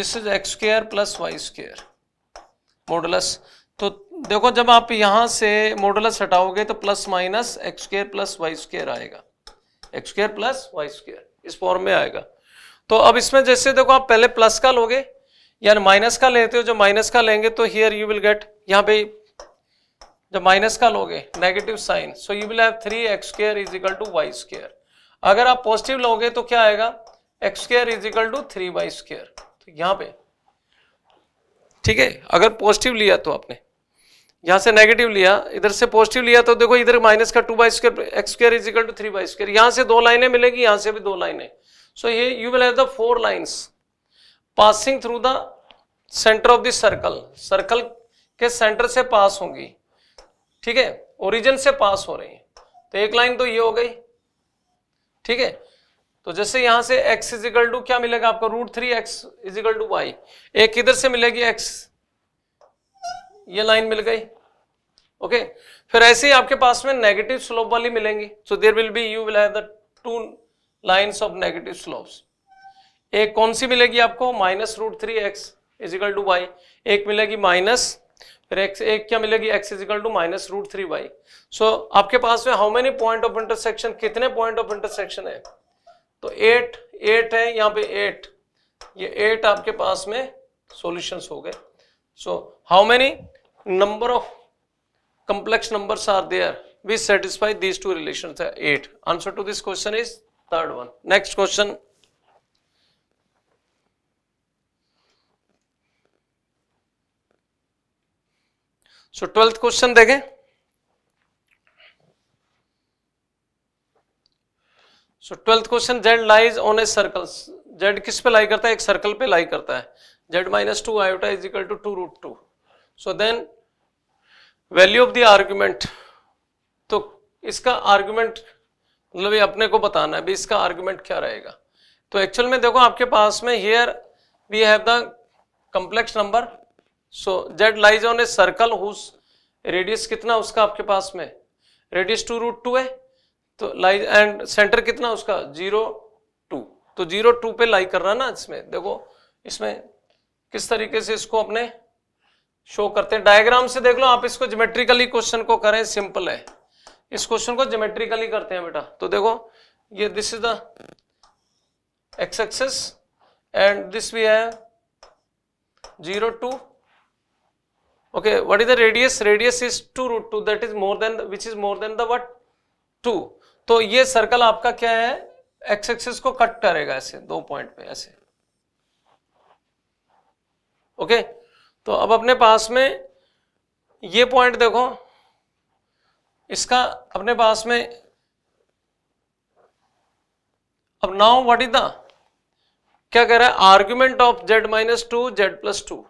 this is x square plus y square modulus तो देखो जब आप यहां से मॉडुलस हटाओगे तो plus minus x square plus y square आएगा x square plus y square इस फॉर्म में आएगा तो अब इसमें जैसे देखो आप पहले प्लस का लोगे यार माइनस का लेते हो जो माइनस का लेंगे तो हियर यू विल गेट यहाँ पे जब माइनस का लोगे negative sign so you will have three x square is equal to y square अगर आप पॉजिटिव लोगे तो क्या आएगा x square is equal to three y square तो यहाँ पे ठीक है अगर पॉजिटिव लिया तो आपने यहाँ से नेगेटिव लिया इधर से पॉजिटिव लिया तो देखो इधर माइनस का two y square x square is equal to three y square यहाँ से दो लाइनें मिलेगी यहाँ से भी दो लाइनें सो ये you will have the four lines passing through the centre of the circle circle के सेंटर से पास होंगी ठीक है ओरिजिन से पास हो रही है तो एक लाइन तो ये हो गई ठीक है तो जैसे यहां से x इजिकल टू क्या मिलेगा आपको root three x equal to y एक इधर से मिलेगी x ये लाइन मिल गई ओके फिर ऐसे ही आपके पास में नेगेटिव स्लोप वाली मिलेंगी so there will be you will have the two lines of negative slopes एक कौन सी मिलेगी आपको minus root three x equal to y एक मिलेगी माइनस फिर एक्स एक क्या मिलेगी x equal to minus root three y so आपके पास में how many point of intersection कितने पॉइंट ऑफ इंटरसेक्शन है तो एट एट है यहाँ पे एट ये एट आपके पास में सोल्यूशन हो गए so how many number of complex number are there which satisfy these two relation eight answer to this question is third one next question so twelfth question देखें so twelfth question z lies on a circle z किस पे lie करता है एक circle पे lie करता है z minus two iota is equal to two root two so then value of the argument तो इसका आर्ग्यूमेंट मतलब ये अपने को बताना है भी इसका आर्ग्यूमेंट क्या रहेगा तो एक्चुअल में देखो आपके पास में here we have the complex number so z lies on a circle whose radius कितना उसका आपके पास में रेडियस टू रूट टू है तो लाइज एंड सेंटर कितना उसका जीरो टू तो जीरो टू पे लाई कर रहा ना इसमें देखो इसमें किस तरीके से इसको अपने शो करते हैं डायग्राम से देख लो आप इसको जोमेट्रिकली क्वेश्चन को करें सिंपल है इस क्वेश्चन को जोमेट्रिकली करते हैं बेटा तो देखो ये this is the x axis and this we है zero two okay what is the radius radius is 2 root 2 that is more than which is more than the what 2 तो ये सर्कल आपका क्या है एक्स एक्सिस को cut करेगा ऐसे दो पॉइंट पे ऐसे ओके okay? तो अब अपने पास में ये पॉइंट देखो इसका अपने पास में अब नाउ व्हाट इज द क्या कह रहा है argument of z minus two z plus two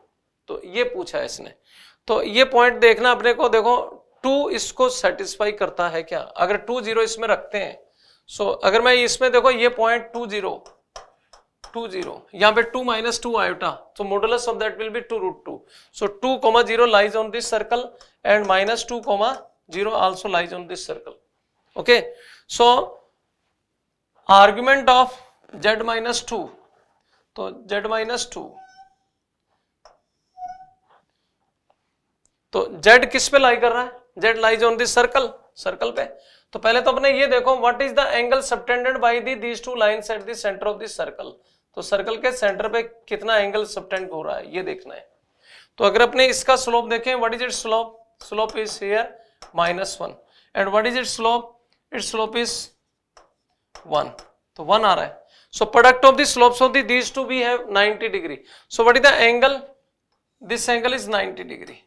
तो ये पूछा है इसने तो ये पॉइंट देखना अपने को देखो टू इसको सेटिस्फाई करता है क्या अगर टू जीरो इसमें रखते हैं सो so, अगर मैं इसमें देखो ये point two zero two zero यहां पे टू माइनस टू आयोटा तो modulus of that will be two root two so two comma zero lies on this circle and minus two comma zero also lies on this circle okay so argument of z minus two तो z minus two तो z किस पे lie कर रहा है z lies on this circle circle पे तो पहले तो अपने ये देखो what is the angle subtended by the these two lines at the centre of this circle तो सर्कल के सेंटर पे कितना एंगल सबटेंड हो रहा है ये देखना है तो अगर अपने इसका स्लोप देखें what is it slope slope is here minus one and what is it slope it slope is one तो वन आ रहा है so product of the slopes of the two two have ninety degree so so is the angle this angle is ninety degree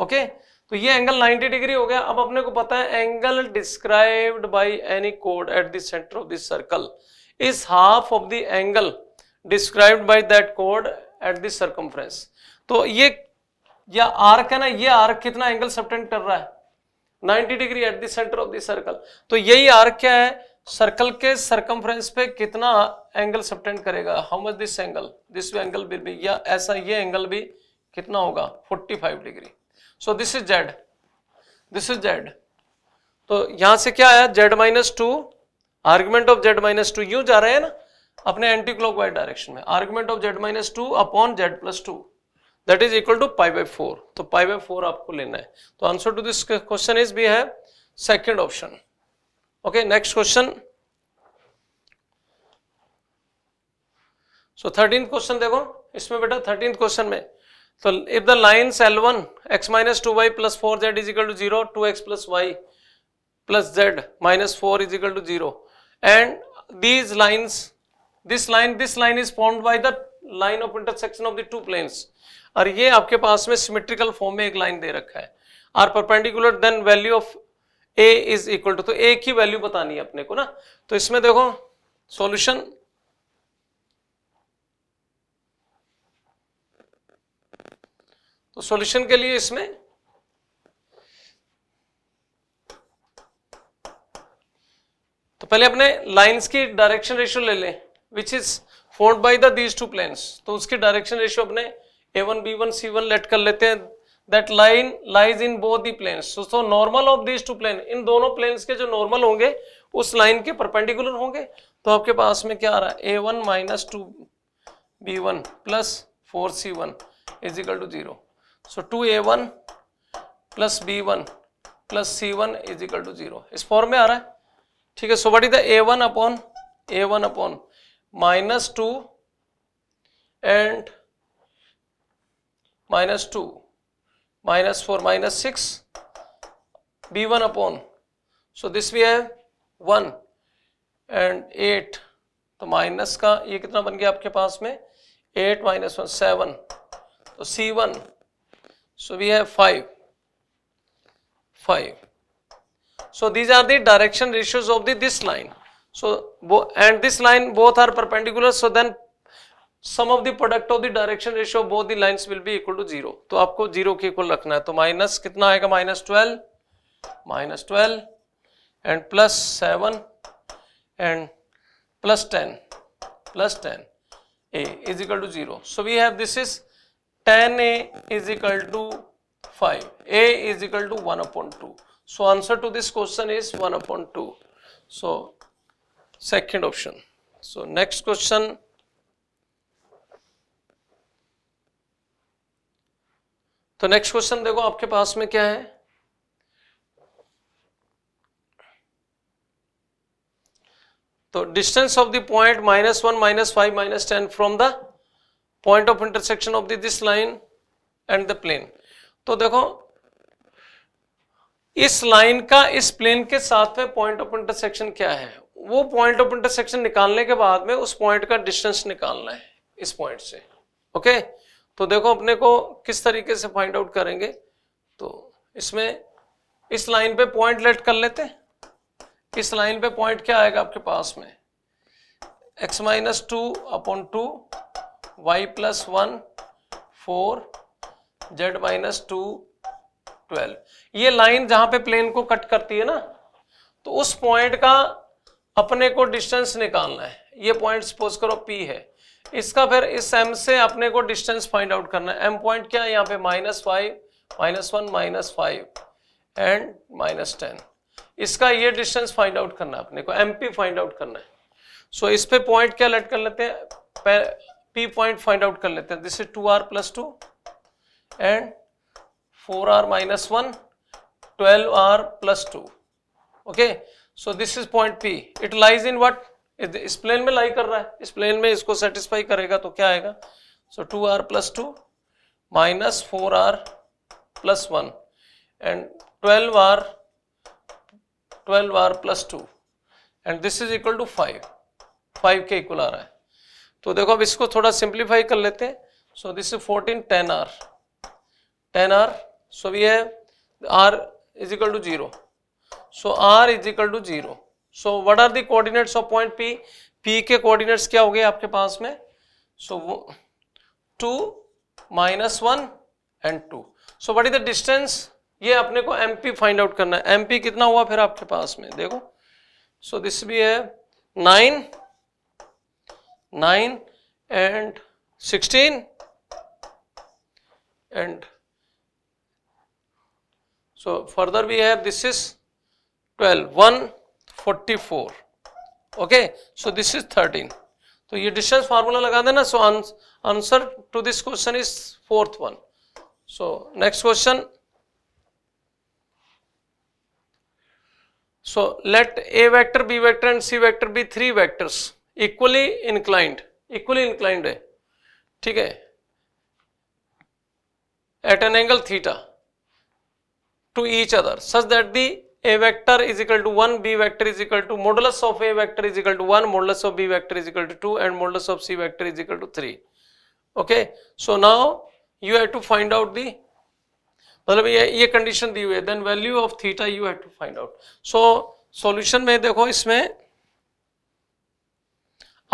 okay तो ये angle 90 degree हो गया अब अपने को पता है angle described by any code at centre of the circle is half of the angle described by that code at the circumference तो ये या आर्क है ना ये आर्क कितना एंगल सबटेंड कर रहा है 90 degree at the centre of the circle तो यही आर्क क्या है सर्कल के सर्कमफ्रेंस पे कितना एंगल सबटेंड करेगा how much this angle this angle will be या ऐसा ये एंगल भी कितना होगा 45 degree so this is z this is z तो यहां से क्या आया z minus two argument of z minus two you जा रहे हैं ना अपने एंटी क्लॉक वाइज डायरेक्शन में argument of z minus two upon z plus two that is equal to pi by four तो पाई बाई फोर आपको लेना है तो answer to this question is भी है second option okay next question so thirteen question देखो इसमें बेटा थर्टीन क्वेश्चन में So if the lines L1 x minus 2y plus 4z is equal to 0, 2x plus y plus z minus 4 is equal to 0 and these lines, this line, this line is formed by the line of intersection of the two planes और ये आपके पास में symmetrical form में एक line दे रखा है are perpendicular, then value of A is equal to. तो A की value बतानी है अपने को ना तो इसमें देखो solution. तो सॉल्यूशन के लिए इसमें तो पहले अपने लाइंस की डायरेक्शन रेशियो ले लें which is formed by the these two planes तो उसकी डायरेक्शन रेशियो अपने a one b one c one let कर लेते हैं that line lies in both the planes so normal of these two plane इन दोनों प्लेन्स के जो नॉर्मल होंगे उस लाइन के परपेंडिकुलर होंगे तो आपके पास में क्या आ रहा है a one minus two b one plus four c one is equal to zero two a one plus b one plus c one is equal to zero इस फॉर्म में आ रहा है ठीक है so what is the a one upon a one upon minus two and minus two minus four minus six b one upon so this we have one and eight तो minus का ये कितना बन गया आपके पास में एट माइनस वन सेवन तो c one So we have 5. 5. So these are the direction ratios of the this line. So and this line both are perpendicular. So then sum of the product of the direction ratio both the lines will be equal to zero तो आपको zero के equal रखना है तो minus कितना आएगा minus twelve minus twelve and plus seven and plus ten plus ten a is equal to zero so we have this is ten a is equal to five a is equal to one upon two so answer to this question is one upon two so second option so next question तो next question देखो आपके पास में क्या है तो distance of the point minus one minus five minus ten from the point of intersection of this line and the plane तो देखो इस लाइन का इस प्लेन के साथ में पॉइंट ऑफ इंटरसेक्शन क्या है वो पॉइंट ऑफ इंटरसेक्शन निकालने के बाद में उस पॉइंट का डिस्टेंस निकालना है इस पॉइंट से ओके तो देखो अपने को किस तरीके से फाइंड आउट करेंगे तो इसमें इस लाइन पे पॉइंट लेट कर लेते इस लाइन पे पॉइंट क्या आएगा आपके पास में x minus two upon two y plus one four z minus two twelve ये लाइन जहां पे प्लेन को कट करती है ना तो उस पॉइंट का अपने को डिस्टेंस निकालना है ये पॉइंट सपोज करो P है इसका फिर इस m से अपने को डिस्टेंस फाइंड आउट करना है m पॉइंट क्या है यहाँ पे minus five minus one minus five and minus ten इसका ये डिस्टेंस फाइंड आउट करना है अपने को एम फाइंड आउट करना है सो so, इस पे पॉइंट क्या लेट कर लेते हैं पी पॉइंट फाइंड आउट कर लेते हैं this is two r plus two and four r minus one twelve r plus two okay so this is point p it lies in what इस plane में lie कर रहा है इस plane में इसको सेटिस्फाई करेगा तो क्या आएगा so two r plus two minus four r plus one and twelve r twelve r plus two and this is equal to five five के इक्वल आ रहा है तो देखो अब इसको थोड़ा सिंप्लीफाई कर लेते हैं so this is fourteen ten r ten r so ये r is equal to zero so r is equal to zero so what are the coordinates of point P P के कोऑर्डिनेट्स क्या हो गए आपके पास में so two minus one and two so what is the distance ये अपने को एम पी फाइंड आउट करना है एम पी कितना हुआ फिर आपके पास में देखो सो दिस भी है nine 9 and 16 and so further we have this is 12 144 okay so this is 13 तो ये डिस्टेंस फार्मूला लगा देना so answer to this question is fourth one so next question so let a vector B vector and c vector be three vectors equally inclined equally inclined है ठीक है at an angle theta to each other such that the a vector is equal to one b vector is equal to modulus of A vector is equal to one modulus of B vector is equal to to and modulus of C vector is equal to three okay so now you have to find out the मतलब ये ये condition दी हुई है then value of theta you have to find out so solution में देखो इसमें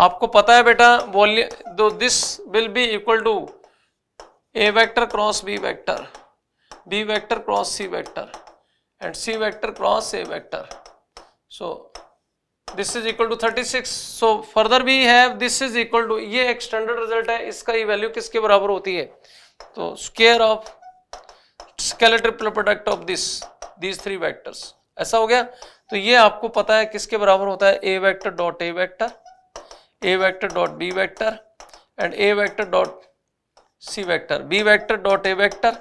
आपको पता है बेटा वॉल्यूम दो this will be equal to a vector cross B vector B vector cross C vector and c vector cross a vector so this is equal to 36 so further we have this is equal to ये एक standard result है इसका ये value किसके बराबर होती है तो square of scalar triple product of this this three vectors ऐसा हो गया तो ये आपको पता है किसके बराबर होता है a vector dot A vector a vector dot b vector and a vector dot c vector b vector dot a vector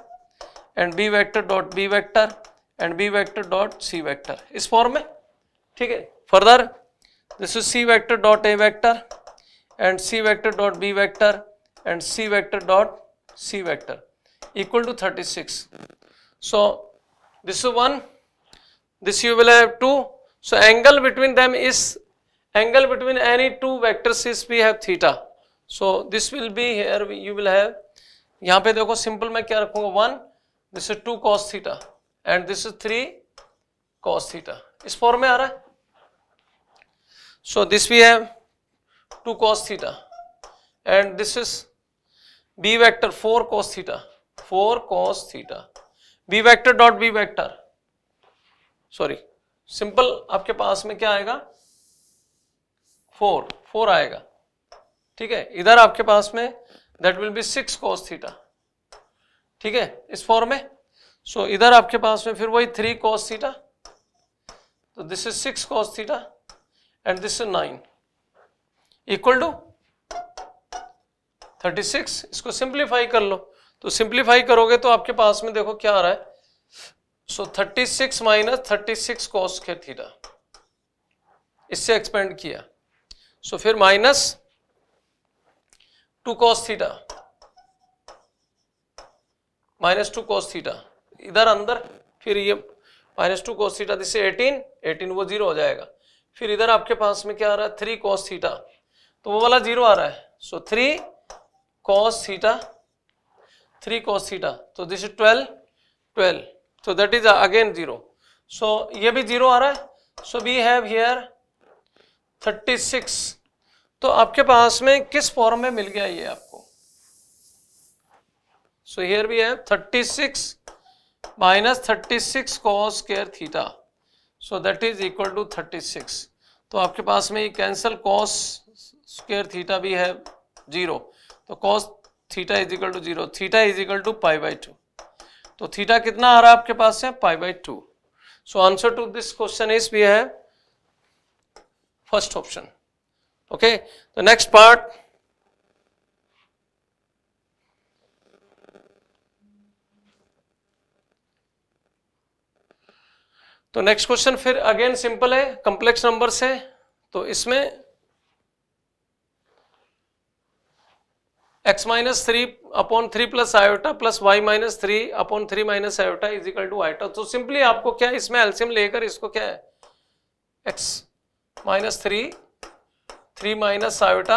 and b vector dot b vector and b vector dot c vector Is form? Okay. Further, this is c vector dot a vector and c vector dot b vector and c vector dot c vector equal to 36 so this is one this you will have two so angle between them is angle between any two vectors is we have theta so this will be here you will have देखो simple मैं क्या रखूंगा one this is two cos theta and this is three cos theta इस form में आ रहा है so this we have two cos theta and this is b vector four cos theta four cos theta b vector dot B vector sorry simple आपके पास में क्या आएगा फोर फोर आएगा ठीक है इधर आपके पास में that will be six cos theta ठीक है इस फोर में सो so, इधर आपके पास में फिर वही थ्री कोस थीटा तो this is six cos theta and this is nine equal to thirty six इसको सिंप्लीफाई कर लो तो सिंप्लीफाई करोगे तो आपके पास में देखो क्या आ रहा है so thirty six minus thirty six cos के थीटा इससे एक्सपेंड किया सो फिर minus two cos theta minus two cos theta इधर अंदर फिर ये minus two cos theta this eighteen eighteen वो जीरो हो जाएगा फिर इधर आपके पास में क्या आ रहा है थ्री कॉस थीटा तो वो वाला जीरो आ रहा है so three cos theta three cos theta तो दिस इज ट्वेल्व ट्वेल्व तो that is again zero so ये भी जीरो आ रहा है so we have here thirty six तो आपके पास में किस फॉर्म में मिल गया ये आपको सो हियर भी है thirty six minus thirty six cos square theta so that is equal to thirty six तो आपके पास में ये कैंसल कॉस स्केयर थीटा भी है जीरो तो cos theta is equal to zero theta is equal to pi by two तो theta कितना आ रहा है आपके पास है pi by two so answer to this question इस भी है first option. Okay, the next part तो नेक्स्ट क्वेश्चन फिर अगेन सिंपल है कॉम्प्लेक्स नंबर्स है तो इसमें x minus three upon three plus iota plus y minus three upon three minus iota is equal to iota तो simply आपको क्या है इसमें एल्सियम लेकर इसको क्या है x minus three three minus iota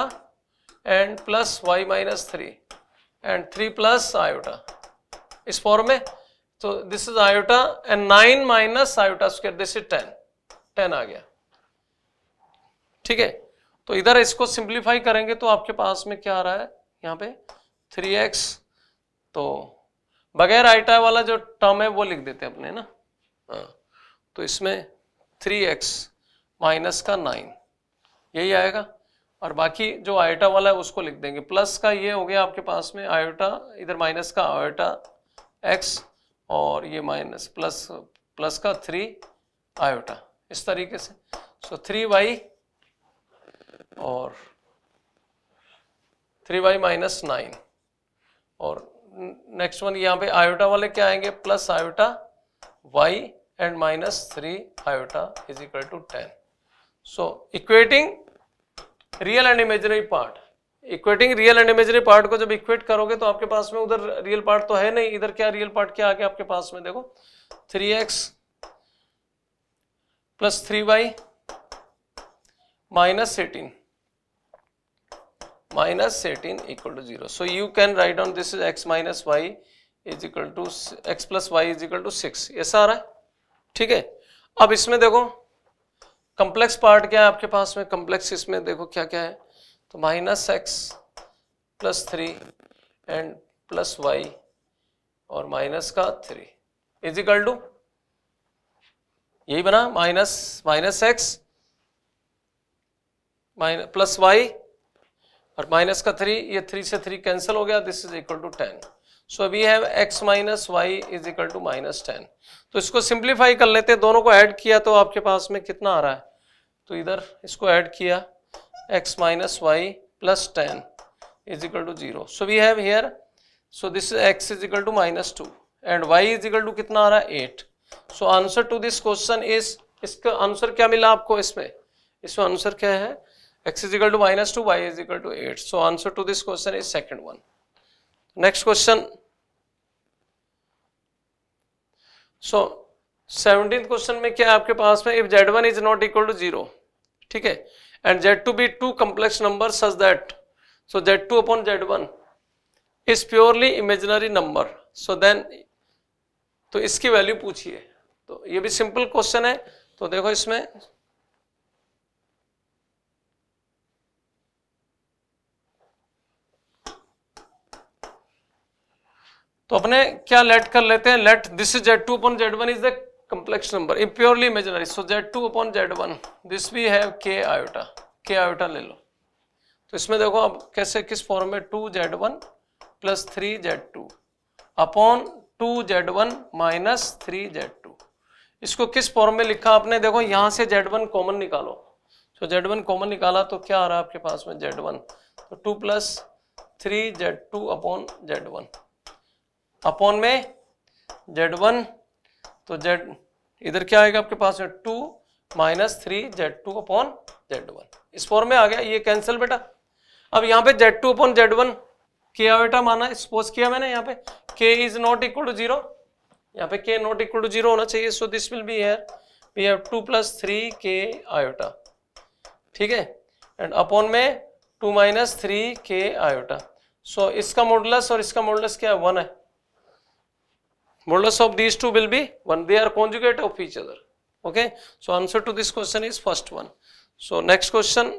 and plus y minus three and three plus iota इस फॉर्म में तो this is iota and nine minus iota square this is ten ten आ गया ठीक है तो इधर इसको सिंप्लीफाई करेंगे तो आपके पास में क्या आ रहा है यहां पे थ्री एक्स तो बगैर आयोटा वाला जो टर्म है वो लिख देते हैं अपने ना हाँ। तो इसमें थ्री एक्स माइनस का नाइन यही आएगा और बाकी जो आयोटा वाला है उसको लिख देंगे प्लस का ये हो गया आपके पास में आयोटा इधर माइनस का आयोटा एक्स और ये माइनस प्लस प्लस का थ्री आयोटा इस तरीके से सो थ्री वाई और थ्री वाई माइनस नाइन और नेक्स्ट वन यहाँ पे आयोटा वाले क्या आएंगे plus iota y and minus three iota is equal to ten So equating real and imaginary part equating real and imaginary part को जब इक्वेट करोगे तो आपके पास में उधर रियल पार्ट तो है नहीं इधर क्या रियल पार्ट क्या आ गया आपके पास में देखो three x plus three y minus eighteen minus 18 equal to 0. So you can write down this is x minus y is equal to x plus y is equal to 6. ऐसा आ रहा है ठीक है अब इसमें देखो कम्प्लेक्स पार्ट क्या है आपके पास में कम्प्लेक्स इसमें देखो क्या क्या है तो minus x plus three and plus y और माइनस का थ्री इज इक्वल टू यही बना minus minus x minus plus y और माइनस का थ्री ये थ्री से थ्री कैंसिल हो गया this is equal to ten so we have x minus y is equal to minus ten तो इसको सिंप्लीफाई कर लेते हैं दोनों को ऐड किया तो आपके पास में कितना आ रहा है तो इधर इसको ऐड किया x minus y plus ten is equal to zero so we have here so this x is equal to minus two and y is equal to कितना आ रहा है eight so answer to this question is इसका answer क्या मिला आपको इसमें इसमें आंसर क्या है x is equal to minus two y is equal to eight so answer to this question is second one next question so seventeen question में क्या आपके पास में if z one is not equal to zero ठीक है and z two be two complex number such that so z two upon z one is purely imaginary number so then तो इसकी value पूछिए तो ये भी सिंपल क्वेश्चन है तो देखो इसमें तो अपने क्या लेट कर लेते हैं let this is z two upon z one is the complex number a so z two upon z one this we have k iota k iota ले लो तो इसमें देखो अब कैसे किस फॉर्म में two z one plus three z two upon two z one minus three z two इसको किस फॉर्म में लिखा आपने देखो यहाँ से जेड वन कॉमन निकालो तो वन कॉमन निकाला तो क्या आ रहा है आपके पास में z1 तो two plus three z two upon z one upon में जेड वन तो जेड इधर क्या आएगा आपके पास में two minus three z two upon z one इस फॉर्म में आ गया ये कैंसिल बेटा अब यहाँ पे z two upon z one किया बेटा माना सपोज किया मैंने यहाँ पे k is not equal to zero यहाँ पे k not equal to zero होना चाहिए so this will be here we have two plus three k iota ठीक है एंड अपॉन में two minus three k iota so इसका modulus और इसका मॉडलस क्या है वन है modulus of these two will be one they are conjugate of each other okay so answer to this question is first one so next question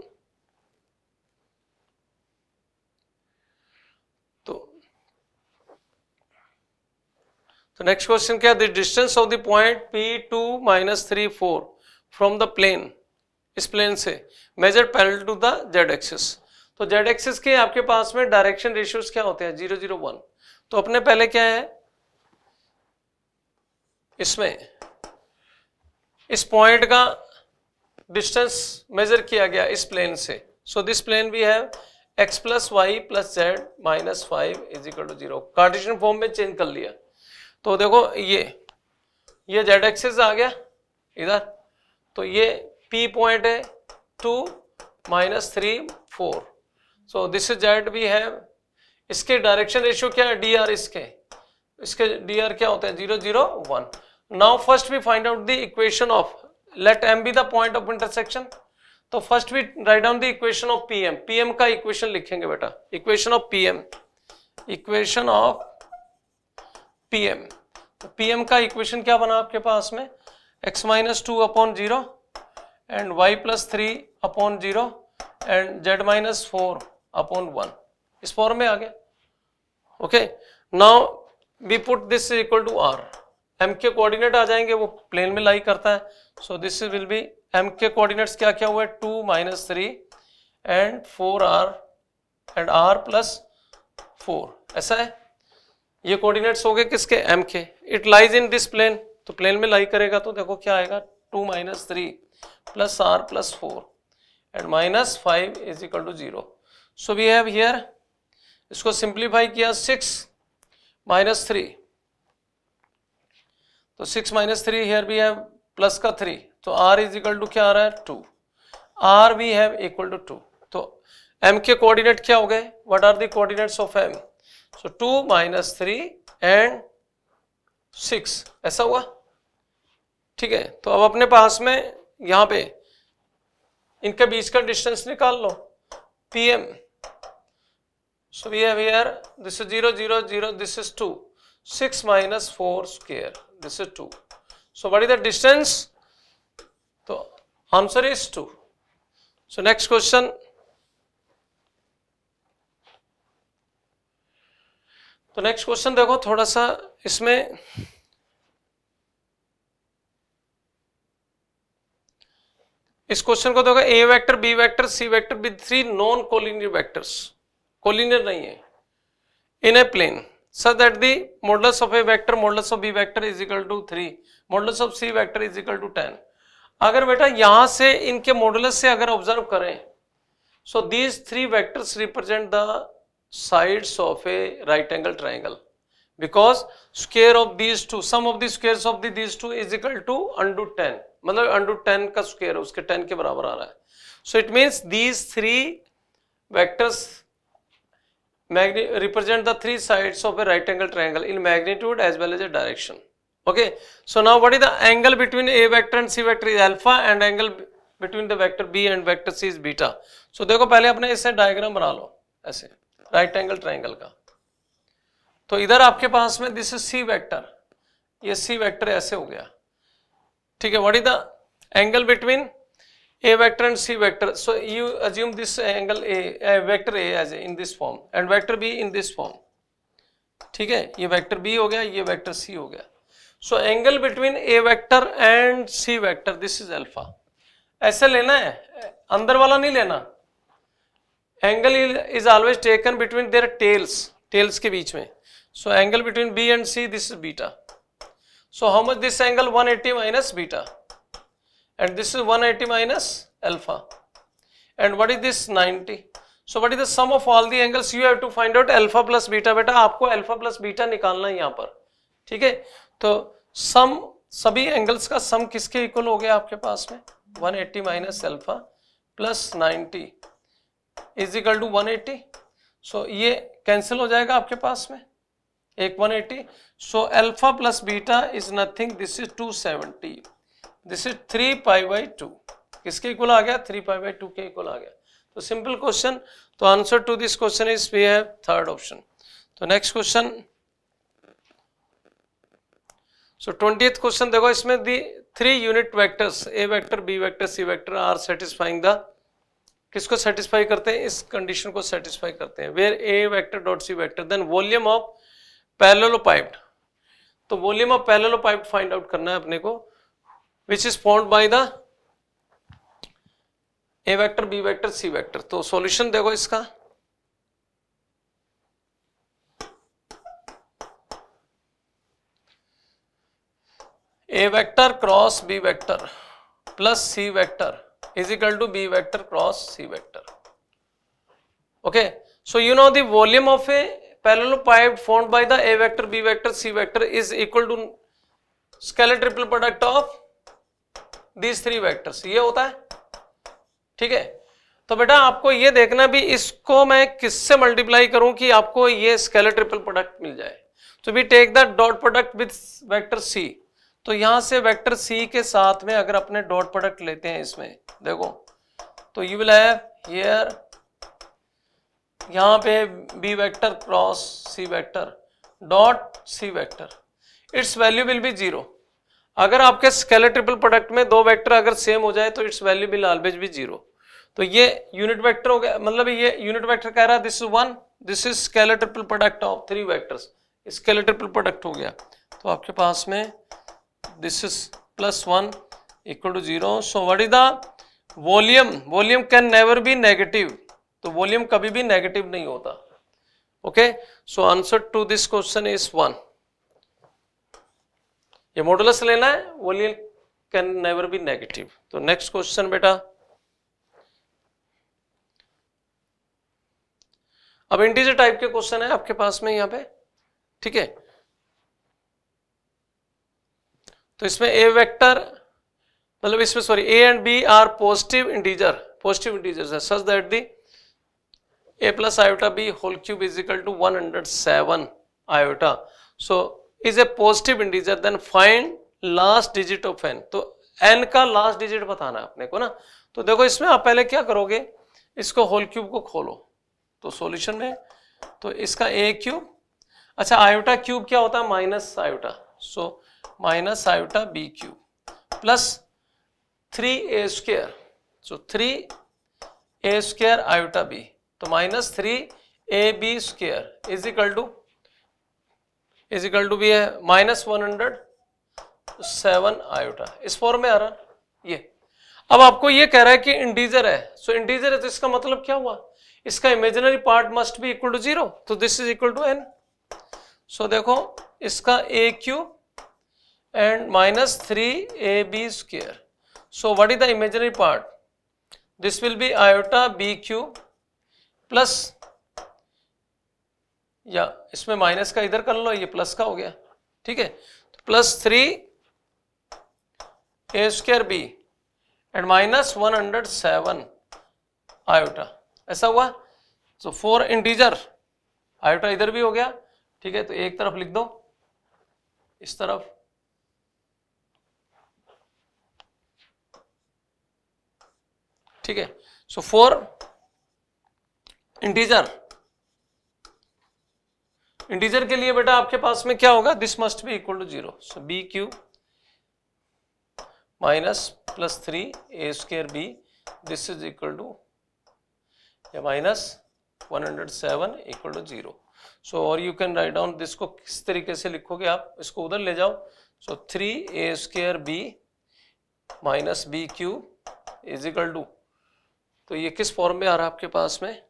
तो next question क्या the distance of the point P two minus three four from the plane इस plane से measure parallel to the z axis तो z axis के आपके पास में direction ratios क्या होते हैं जीरो जीरो वन तो अपने पहले क्या है इसमें इस पॉइंट का डिस्टेंस मेजर किया गया इस प्लेन से सो दिस प्लेन भी है x plus Y plus Z minus five is equal to zero cartesian form में चेंज कर लिया तो देखो ये ये जेड एक्सेस आ गया इधर तो ये पी पॉइंट है two minus three four so this is z भी है इसके डायरेक्शन रेशियो क्या है डी आर इसके इसके डी आर क्या होते हैं zero zero one now first we find out the equation of let M be the point of intersection तो first we write down the equation of P M P M का equation लिखेंगे बेटा equation of P M equation of P M P M का equation क्या बना आपके पास में x minus two upon zero and y plus three upon zero and z minus four upon one इस फॉर्म में आ गया okay now we put this equal to r M के कोऑर्डिनेट आ जाएंगे वो प्लेन में लाई करता है so this will be M के कोऑर्डिनेट्स क्या क्या हुआ है two minus three and four r and r plus four ऐसा है ये कोऑर्डिनेट्स हो गए किसके एम के it lies in this plane तो प्लेन में लाई करेगा तो देखो क्या आएगा to minus three plus r plus four and minus five is equal to zero so we have here इसको सिंप्लीफाई किया सिक्स माइनस थ्री तो सिक्स माइनस थ्री हेयर भी है प्लस का थ्री तो आर इज इक्वल टू क्या आ रहा है two r we have equal to two तो एम के कोऑर्डिनेट क्या हो गए what are the coordinates of M so two minus three and six ऐसा हुआ ठीक है तो अब अपने पास में यहाँ पे इनके बीच का डिस्टेंस निकाल लो P M so we have here this is zero zero zero this is two six minus four square this is 2 so what is the distance so answer is 2 so next question तो next question देखो थोड़ा सा इसमें इस question को देखो a vector B vector c vector with three non collinear vectors collinear नहीं है in a plane so that the modulus of a vector modulus of b vector is equal to 3 modulus of c vector is equal to 10 अगर बेटा यहां से इनके modulus से अगर observe करें so these three vectors represent the sides of a right angle triangle because square of these two sum of the squares of these two is equal to under root ten मतलब under root ten का square उसके ten के बराबर आ रहा है so it means these three vectors represent the three sides of a right angle triangle in magnitude as well as a direction okay so now what is the angle between A vector and c vector is alpha and angle between the vector b and vector c is beta so देखो पहले अपने इसे diagram बना लो ऐसे right angle triangle का तो इधर आपके पास में दिस इज सी वैक्टर ये सी वैक्टर ऐसे हो गया ठीक है what is the angle between a vector and c vector so you assume this angle a, a vector a as a, in this form and vector b in this form ठीक है ये vector B हो गया ये vector c हो गया so angle between A vector and c vector this is alpha ऐसे लेना है अंदर वाला नहीं लेना angle is always taken between their tails tails के बीच में so angle between b and c this is beta so how much this angle 180 eighty minus beta and this is 180 minus alpha and what is this 90 so what is the sum of all the angles you have to find out alpha plus beta beta आपको alpha plus beta निकालना है यहाँ पर ठीक है तो सम सभी angles का सम किसके इक्वल हो गया आपके पास में 180 eighty minus alpha plus ninety is equal to one eighty so ये कैंसिल हो जाएगा आपके पास में एक 180 so alpha plus beta is nothing this is 270 this is three pi by two किसके इक्वल आ गया थ्री पाई बाई टू के इक्वल आ गया तो सिंपल क्वेश्चन तो answer to this question is we have third option तो next question so twenty question देखो इसमें the three unit vectors a vector B vector c vector are satisfying the किसको satisfy करते हैं इस कंडीशन को satisfy करते हैं where a vector dot C vector then volume of parallelepiped तो volume of parallelepiped find out करना है अपने को which is formed by the a vector B vector c vector तो सॉल्यूशन देखो इसका a vector cross B vector plus c vector is equal to b vector cross C vector okay so you know the volume of a parallelepiped formed by the a vector B vector c vector is equal to scalar triple product of these three vectors ये होता है ठीक है तो बेटा आपको ये देखना भी इसको मैं किससे मल्टीप्लाई करूं कि आपको ये स्केलर ट्रिपल प्रोडक्ट मिल जाए तो we take the dot product with vector c तो यहां से वेक्टर सी के साथ में अगर अपने डॉट प्रोडक्ट लेते हैं इसमें देखो तो यू विल हैव हियर यहां पे b vector cross C vector dot C vector it's value will be zero अगर आपके स्केलर ट्रिपल प्रोडक्ट में दो वेक्टर अगर सेम हो जाए तो इट्स वैल्यू बिल ऑलवेज भी जीरो तो ये यूनिट वेक्टर हो गया मतलब ये यूनिट वेक्टर कह रहा है this is one this is scalar triple product of three vectors scalar triple product हो गया तो आपके पास में this is plus one equal to zero so what is the volume volume can never be negative तो volume कभी भी negative नहीं होता okay so answer to this question is one ये मॉडुलस लेना है volume can never be negative तो next question बेटा अब इंटीजर टाइप के क्वेश्चन है आपके पास में यहां पे ठीक है तो इसमें ए वेक्टर मतलब इसमें sorry a and b are positive integer positive integer है such that the a plus iota b whole cube is equal to one hundred seven iota so is a positive integer then find last digit of N तो n का last digit बताना है अपने को ना तो देखो इसमें आप पहले क्या करोगे इसको होल क्यूब को खोलो तो सॉल्यूशन में तो इसका ए क्यूब अच्छा आयोटा क्यूब क्या होता है minus iota so minus iota b cube plus three ए स्क्र सो थ्री ए स्क्र आयोटा बी तो minus three a b square is equal to is equal to भी है minus one hundred seven iota इस form में आ रहा ये अब आपको ये कह रहा है कि इंटीजर है सो so, इंटीजर है तो इसका मतलब क्या हुआ इसका इमेजिनरी पार्ट मस्ट भी इक्वल टू जीरो तो this is equal to n so देखो इसका a cube and minus three a b square so what is the imaginary part this will be iota b cube plus या इसमें minus का इधर कर लो ये प्लस का हो गया ठीक है तो plus three A square b and minus one hundred seven iota ऐसा हुआ तो फोर इंटीजर आयोटा इधर भी हो गया ठीक है तो एक तरफ लिख दो इस तरफ ठीक है सो फोर इंटीजर इंटीजर के लिए बेटा आपके पास में क्या होगा this must be equal to zero so b cube minus plus three a square b this is equal to या minus seven equal to zero so और you can write down this को किस तरीके से लिखोगे आप इसको उधर ले जाओ so three A square b minus b cube is equal to तो ये किस फॉर्म में आ रहा है आपके पास में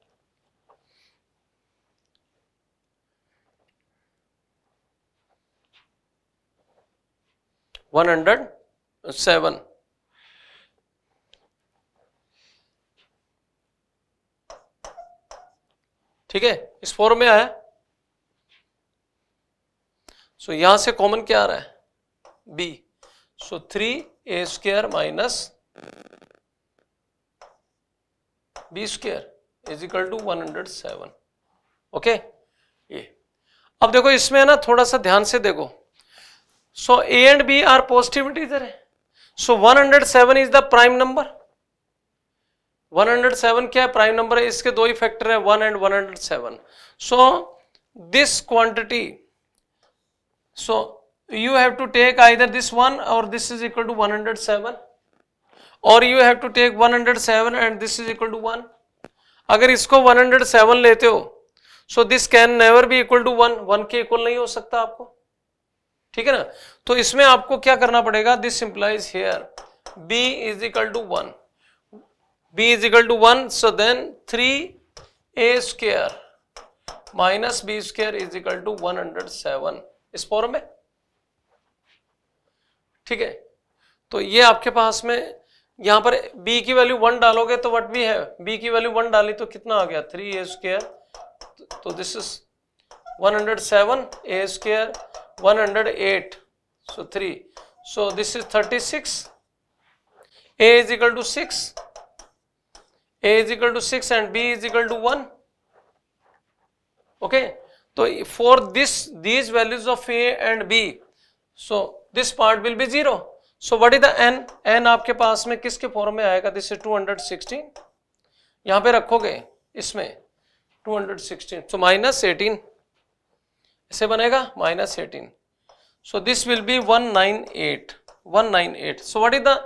107 ठीक है इस फॉर्म में आया सो so, यहां से कॉमन क्या आ रहा है b so three A square minus B square is equal to one hundred seven okay ये अब देखो इसमें है ना थोड़ा सा ध्यान से देखो so a and b are positive integer है so one hundred seven is the prime number 107 क्या है प्राइम नंबर है इसके दो ही फैक्टर है 1 and 107 so this quantity so you have to take either this one और दिस इज इक्वल टू 107 और you have to take 107 and this is equal to 1 अगर इसको 107 लेते हो so this can never be equal to 1 1 के equal नहीं हो सकता आपको ठीक है ना तो इसमें आपको क्या करना पड़ेगा this implies here B is equal to one B is equal to one so then three A square minus B square is equal to one hundred seven इस फॉर्म में ठीक है तो ये आपके पास में यहां पर b की वैल्यू वन डालोगे तो वट भी है b की वैल्यू वन डाली तो कितना आ गया थ्री ए स्क्र तो this is seven A square 108 so 3 so this is 36 a is equal to 6 a is equal to 6 and b is equal to 1 okay so for this these values of a and b so this part will be zero so what is the n n aapke paas mein kiske form mein aayega this is 216 yahan pe rakhoge isme 216 so minus 18 ऐसे बनेगा minus eighteen so this will be one nine eight one nine eight so what is the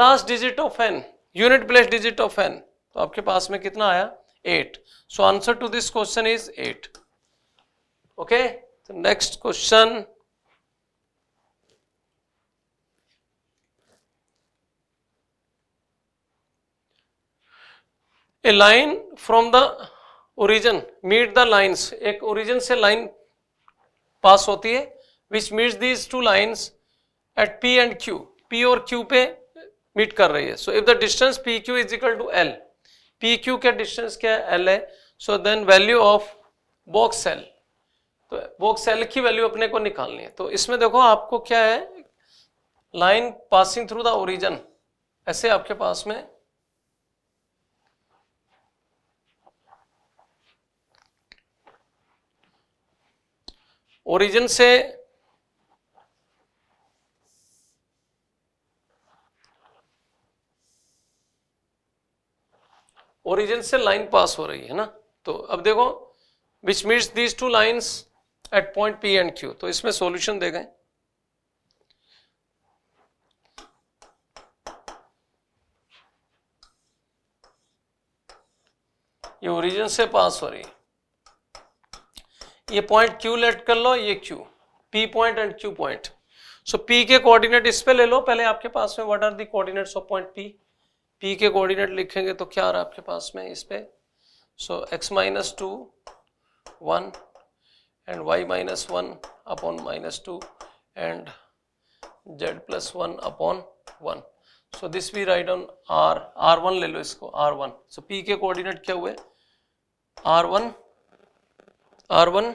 last digit of N unit place digit of N तो आपके पास में कितना आया eight so answer to this question is eight okay next question a line from the origin meet the lines एक origin से line pass होती है which meet these two lines at P and Q P और Q पे meet कर रही है so if the distance P Q is equal to L P Q का डिस्टेंस क्या है एल है so then value of box cell तो बॉक्स सेल की वैल्यू अपने को निकालनी है तो इसमें देखो आपको क्या है line passing through the origin ऐसे आपके पास में ओरिजिन से ओरिजिन से लाइन पास हो रही है ना तो अब देखो which meets these two lines at point P and Q तो इसमें सॉल्यूशन दे गए ये ओरिजिन से पास हो रही है ये पॉइंट क्यू लेट कर लो ये Q P point and Q point so P के कोऑर्डिनेट इस पे ले लो पहले आपके पास में what are the coordinates of point P P के कोऑर्डिनेट लिखेंगे तो क्या आ रहा है आपके पास में इस पे so X minus two one and Y minus one upon minus two and Z plus one upon one so this we write on R R one ले लो इसको आर वन सो पी के कोऑर्डिनेट क्या हुए R one R one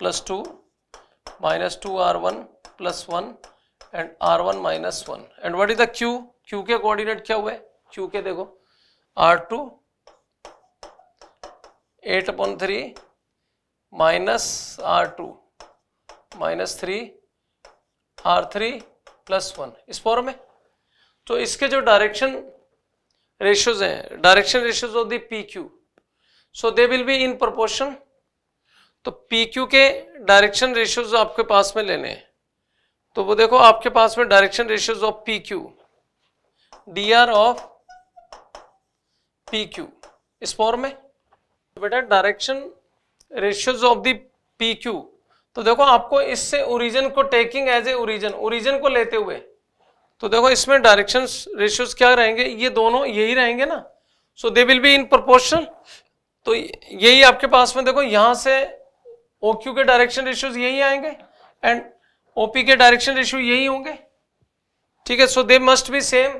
plus two minus two R one plus one and R one minus one and what is the Q Q के coordinate क्या हुए Q के देखो R two eight upon three minus R two minus three R three plus one इस form में तो इसके जो डायरेक्शन रेशियोज हैं direction ratios of the P Q so they will be in proportion तो पी क्यू के direction ratios आपके पास में लेने हैं तो वो देखो आपके पास में direction ratios of P Q D R of P Q इस फॉर्म में बेटा direction ratios of the P Q तो देखो आपको इससे ओरिजिन को taking as a origin origin को लेते हुए तो देखो इसमें डायरेक्शन रेशियोज क्या रहेंगे ये दोनों यही रहेंगे ना so they will be in proportion तो यही आपके पास में देखो यहां से ओ क्यू के डायरेक्शन रेशियोज यही आएंगे एंड ओपी के डायरेक्शन रेशियो यही होंगे ठीक है so they must be same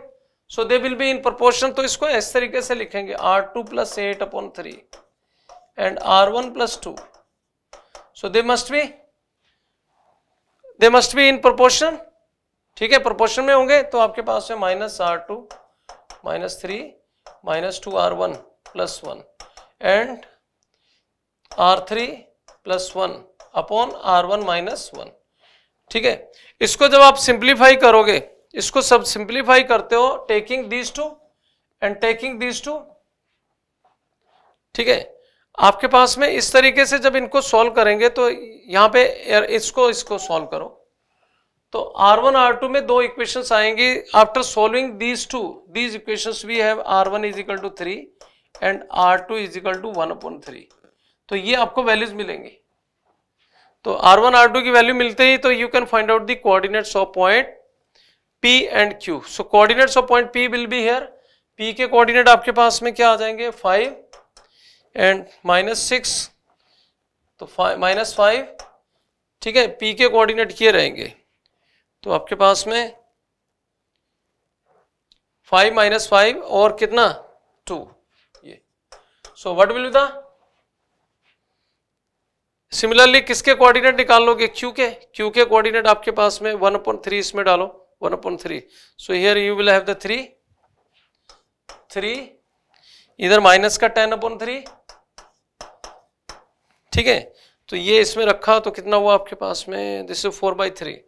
so they will be in proportion तो इसको इस तरीके से लिखेंगे R two plus eight upon three and R one plus two so they must be they must be in proportion ठीक है proportion में होंगे तो आपके पास में minus R two minus three minus two R one plus one and R three plus one upon R one minus one ठीक है इसको जब आप सिंप्लीफाई करोगे इसको सब सिंप्लीफाई करते हो taking these two and taking these two ठीक है आपके पास में इस तरीके से जब इनको सॉल्व करेंगे तो यहाँ पे इसको इसको सॉल्व करो तो आर वन आर टू में दो इक्वेशंस आएंगी after solving these two these equations we have R1 is equal to three and R two is equal to one upon three तो ये आपको वैल्यूज मिलेंगे तो आर वन आर टू की value मिलते ही तो you can find out the coordinates of point P and Q so coordinates of point P will be here P के कोऑर्डिनेट आपके पास में क्या आ जाएंगे फाइव एंड माइनस सिक्स तो माइनस फाइव ठीक है पी के कोऑर्डिनेट ये रहेंगे तो आपके पास में फाइव माइनस फाइव और कितना two so what will be the similarly किसके कोऑर्डिनेट निकाल लोगे क्यू के क्यू के कोऑर्डिनेट आपके पास में वन अपॉइंट थ्री इसमें डालो one upon three so here you will have the three three इधर माइनस का टेन अपॉइंट थ्री ठीक है तो ये इसमें रखा तो कितना हुआ आपके पास में this is four by three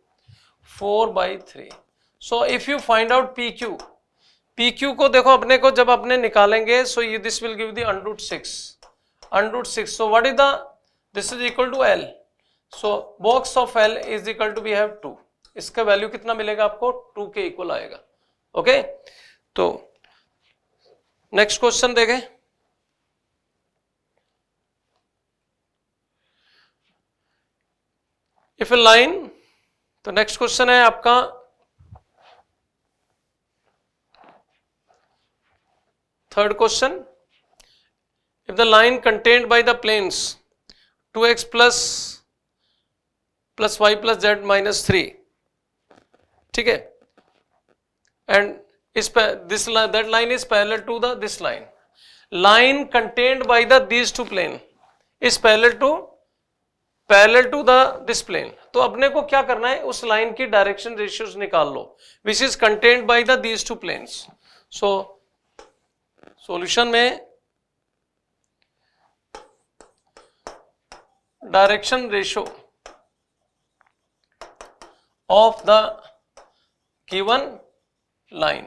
four by three so if you find out P Q P Q को देखो अपने को जब अपने निकालेंगे so you this will give the six under root six so what is the this is equal to L so box of L is equal to we have to इसका वैल्यू कितना मिलेगा आपको टू के इक्वल आएगा ओके तो next question देखें if a line तो नेक्स्ट क्वेश्चन है आपका question if the line line contained the the two 2x plus plus Y plus Z minus three ठीक है एंड इस this that line is parallel to the this line line contained by the these two plane is parallel to parallel to the this plane तो अपने को क्या करना है उस लाइन की डायरेक्शन रेशियोज निकाल लो which is contained by the these two planes so solution में direction ratio of the given line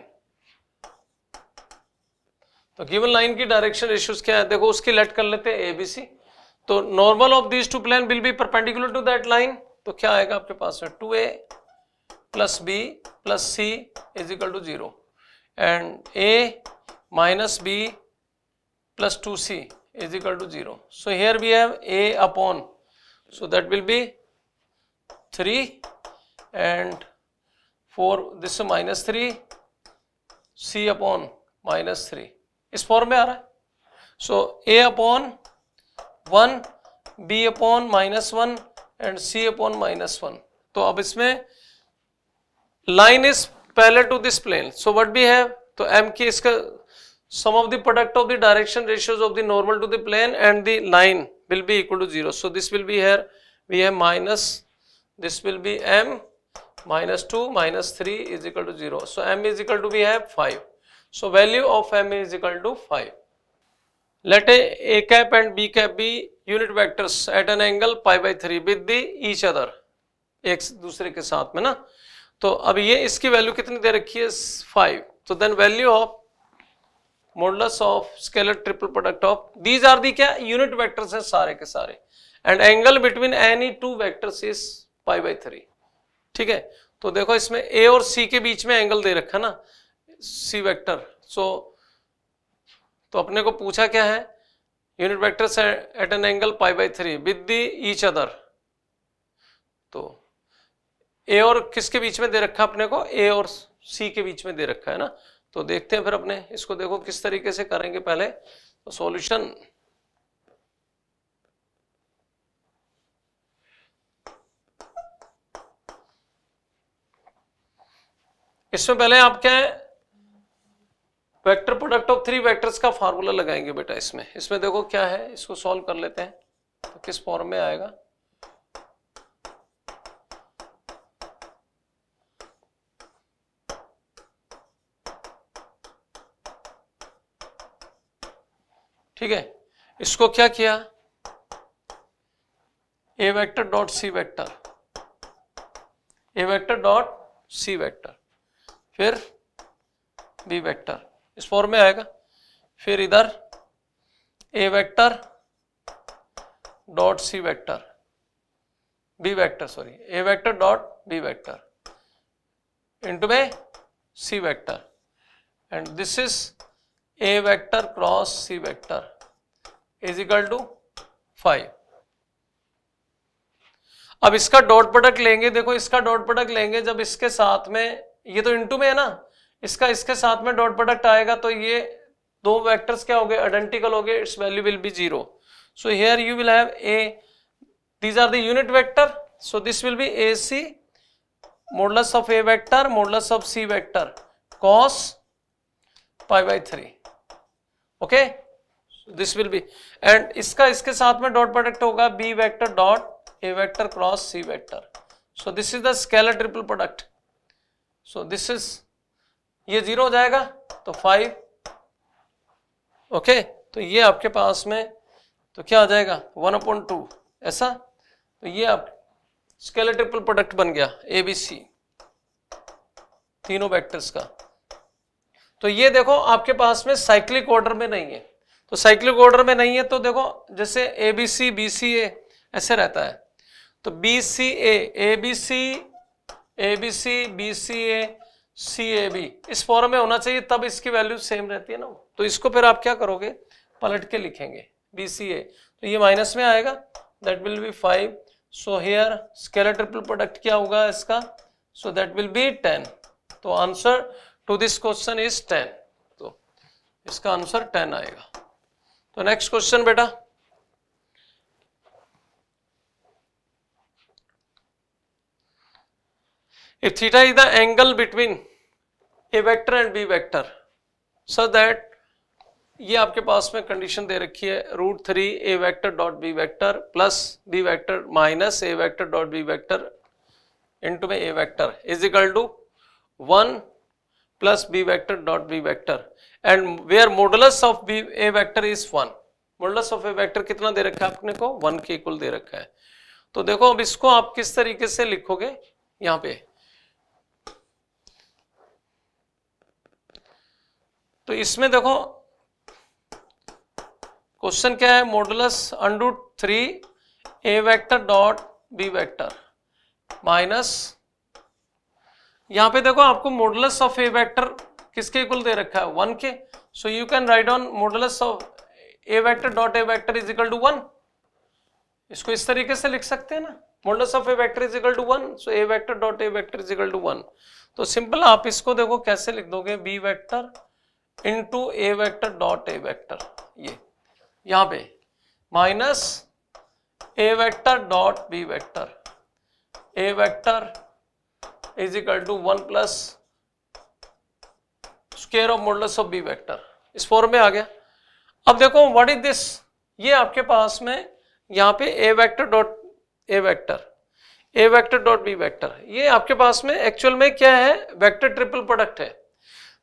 तो गिवन लाइन की डायरेक्शन रेशियोज क्या है देखो उसकी लेट कर लेते हैं एबीसी तो normal of these two plane will be perpendicular to that line तो क्या आएगा आपके पास में two A plus B plus C is equal to zero and A minus b plus 2c is equal to 0. So, here we have a upon. So, that will be 3 and 4 this is minus 3 c upon minus 3 इस form में आ रहा है so A upon one B upon minus one and C upon minus one तो अब इसमें line is parallel to this plane so what we have तो um इसका sum of the product of the direction ratios of the normal to the plane and the line will be equal to 0 so this will be here we have minus this will be m minus 2 minus 3 is equal to 0 so m is equal to we have 5 so value of m is equal to 5 let a a cap and b cap be unit vectors at an angle pi by 3 with the each other एक दूसरे के साथ में ना तो अब ये इसकी वैल्यू कितनी दे रखी है फाइव तो then value of modulus of scalar triple product of these are the क्या यूनिट वेक्टर्स है सारे के सारे and angle between any two vectors is five by three ठीक है तो देखो इसमें ए और सी के बीच में एंगल दे रखा ना सी वैक्टर सो तो अपने को पूछा क्या है unit vectors at an angle pi by three with the each other तो ए और किसके बीच में दे रखा अपने को ए और सी के बीच में दे रखा है ना तो देखते हैं फिर अपने इसको देखो किस तरीके से करेंगे पहले तो सॉल्यूशन इसमें पहले आप क्या है vector product of three vectors का फॉर्मूला लगाएंगे बेटा इसमें इसमें देखो क्या है इसको सॉल्व कर लेते हैं तो किस फॉर्म में आएगा ठीक है इसको क्या किया A vector dot C vector A vector dot C vector फिर बी वेक्टर इस फॉर्म में आएगा फिर इधर A vector dot C vector B vector sorry A vector dot B vector into में C vector and this is A vector cross C vector is equal to five अब इसका dot product लेंगे देखो इसका डॉट प्रोडक्ट लेंगे जब इसके साथ में ये तो इंटू में है ना इसका इसके साथ में डॉट प्रोडक्ट आएगा तो ये दो वेक्टर्स क्या हो गए आइडेंटिकल हो गए its value will be zero so here you will have a these are the unit so this will be A C modulus of A vector modulus of C vector cos pi by three okay this will be and इसका इसके साथ में dot product होगा B vector dot A vector cross C vector so this is the scalar triple product so this is ये zero हो जाएगा तो five okay okay, तो ये आपके पास में तो क्या आ जाएगा वन अपॉइंट टू ऐसा तो ये आप स्केलर ट्रिपल प्रोडक्ट बन गया ए बी सी तीनों वेक्टर्स का तो ये देखो आपके पास में साइक्लिक ऑर्डर में नहीं है तो साइक्लिक ऑर्डर में नहीं है तो देखो जैसे ए बी सी बी सी ए ऐसे रहता है तो B C A A B C A B C B C A C A B इस फॉर्म में होना चाहिए तब इसकी वैल्यू सेम रहती है ना तो इसको फिर आप क्या करोगे पलट के लिखेंगे बी सी ए तो ये माइनस में आएगा that will be five so here scalar triple product क्या होगा इसका so that will be ten तो answer to this question is ten तो इसका आंसर टेन आएगा तो नेक्स्ट क्वेश्चन बेटा if theta is the angle between A vector and B vector so that ये आपके पास में कंडीशन दे रखी है root three A vector dot B vector plus B vector minus A vector dot B vector into में A vector is equal to one plus B vector dot B vector and where modulus of B A vector is one modulus of A vector कितना दे रखा है आपने को one के equal दे रखा है तो देखो अब इसको आप किस तरीके से लिखोगे यहां पे तो इसमें देखो क्वेश्चन क्या है मोडलस अंडू three A vector dot B vector minus यहां पे देखो आपको मोडलस ऑफ ए वेक्टर किसके इक्वल दे रखा है वन के so you can write on modulus of A vector dot A vector is equal to one इसको इस तरीके से लिख सकते हैं ना modulus of A vector is equal to one so A vector dot A vector is equal to one तो simple आप इसको देखो कैसे लिख दोगे B vector into A vector dot A vector ये यहां पे minus A vector dot B vector A vector is equal to one plus square of modulus of B vector इस फॉर्म में आ गया अब देखो व्हाट इज दिस ये आपके पास में यहाँ पे A vector dot A vector A vector dot B vector ये आपके पास में एक्चुअल में क्या है वेक्टर ट्रिपल प्रोडक्ट है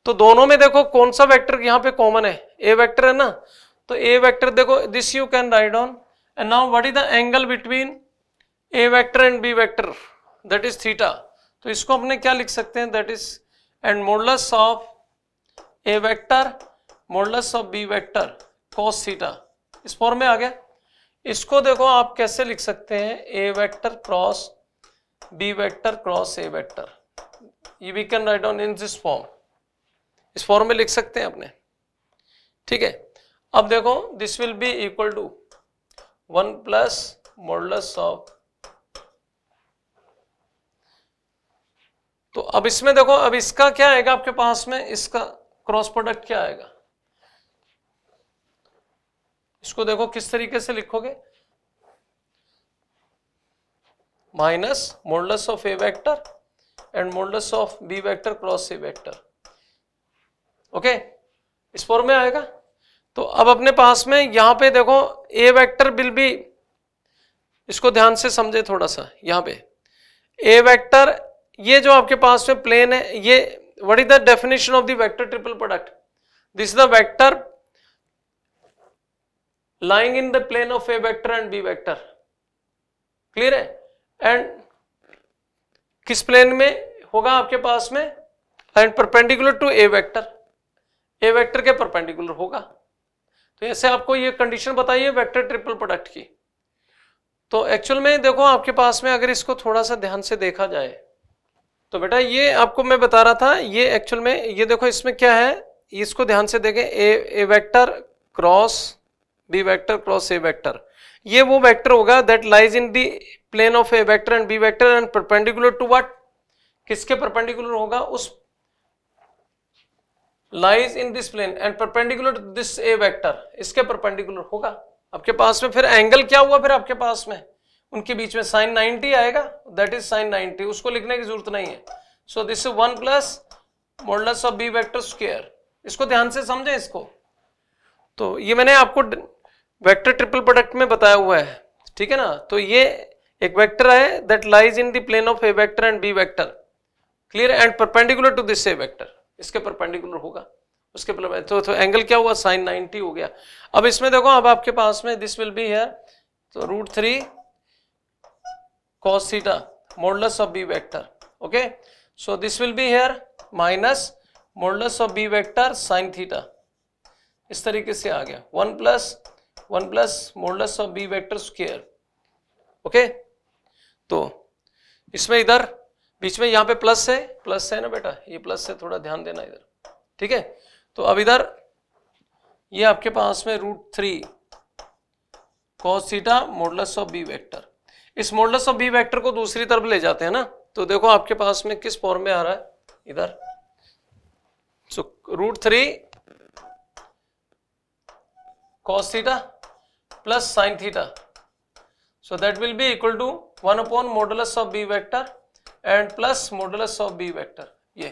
तो दोनों में देखो कौन सा वेक्टर यहाँ पे कॉमन है ए वेक्टर है ना तो ए वेक्टर देखो this you can write on and now what is the angle between A vector and B vector that is theta तो इसको अपने क्या लिख सकते हैं that is and modulus of A vector modulus of B vector cos theta इस form में आ गया इसको देखो आप कैसे लिख सकते हैं A vector cross B vector cross A vector ये we can write on in this form इस फॉर्म में लिख सकते हैं अपने ठीक है अब देखो this will be equal to one plus modulus of तो अब इसमें देखो अब इसका क्या आएगा आपके पास में इसका क्रॉस प्रोडक्ट क्या आएगा इसको देखो किस तरीके से लिखोगे minus modulus of A vector and modulus of B vector cross A vector okay इस फॉर्म में आएगा तो अब अपने पास में यहां पे देखो ए वेक्टर बिल भी इसको ध्यान से समझे थोड़ा सा यहां पे ए वेक्टर ये जो आपके पास में प्लेन है ये what is the definition of the vector triple product this is the vector lying in the plane of a vector and b vector clear hai and kis plane mein hoga aapke paas mein and perpendicular to a vector a vector ke perpendicular होगा तो ऐसे आपको ये condition बताइए vector triple product ki तो actual में देखो आपके पास में अगर इसको थोड़ा सा ध्यान से देखा जाए तो बेटा ये आपको मैं बता रहा था ये एक्चुअल में ये देखो इसमें क्या है इसको ध्यान से देखें A A vector cross B vector cross A vector ये वो वेक्टर होगा that lies in the plane of A vector and B vector and perpendicular to what किसके परपेंडिकुलर होगा उस lies in this plane and perpendicular to this A vector इसके perpendicular होगा आपके पास में फिर एंगल क्या हुआ फिर आपके पास में उनके बीच में साइन 90 आएगा दैट इज साइन 90 उसको लिखने की जरूरत नहीं है so this one plus modulus of B vector स्क्र इसको ध्यान से समझे इसको तो ये मैंने आपको वेक्टर ट्रिपल प्रोडक्ट में बताया हुआ है ठीक है ना तो ये एक वेक्टर है that lies in the plane of A vector and B vector clear and perpendicular to this A vector इसके परपेंडिकुलर होगा उसके तो, तो एंगल क्या हुआ साइन 90 हो गया अब इसमें देखो अब आपके पास में दिस विल बी है तो root three cos theta modulus of b vector okay so this will be here minus modulus of b vector sin theta is tarike se aa gaya 1 plus 1 plus modulus of b vector square okay to isme idhar बीच में यहाँ पे plus है plus है ना बेटा ये plus से थोड़ा ध्यान देना इधर ठीक है तो अब इधर ये आपके पास में root three cos theta modulus of B vector इस मोडलस ऑफ बी वेक्टर को दूसरी तरफ ले जाते हैं ना तो देखो आपके पास में किस फॉर्म में आ रहा है इधर so root three cos theta plus sin theta so that will be equal to 1 upon modulus of b vector and plus modulus of b vector ये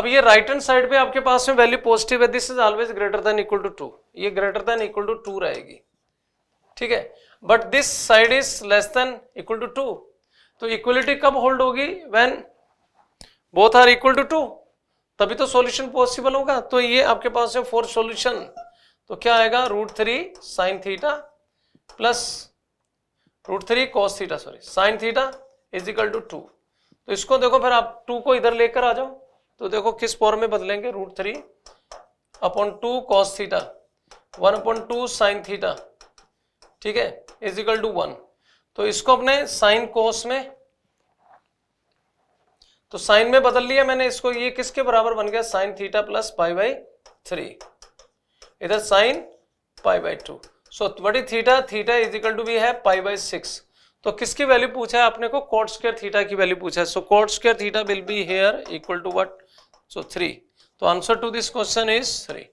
अब ये राइट हैंड साइड पे आपके पास में वैल्यू पॉजिटिव है this is always greater than equal to two ये greater than equal to two रहेगी ठीक है but this side is less than equal to two तो इक्वलिटी कब होल्ड होगी when both are equal to two तभी तो सॉल्यूशन पॉसिबल होगा तो ये आपके पास है फोर्थ सॉल्यूशन तो क्या आएगा root three sine theta plus root three cos theta sorry sine theta is equal to two तो इसको देखो फिर आप टू को इधर लेकर आ जाओ तो देखो किस फॉर्म में बदलेंगे root three upon two cos theta one upon two sine theta ठीक है इजिकल टू वन तो इसको अपने साइन कोस में तो साइन में बदल लिया मैंने इसको ये किसके बराबर बन गया sine theta plus pi by three इधर sine pi by two so what theta theta is equal to भी है पाई बाई सिक्स तो किसकी वैल्यू पूछा है आपने को कोट स्क्र थीटा की वैल्यू पूछा है so cot square theta will be here equal to what so three तो answer to this question is three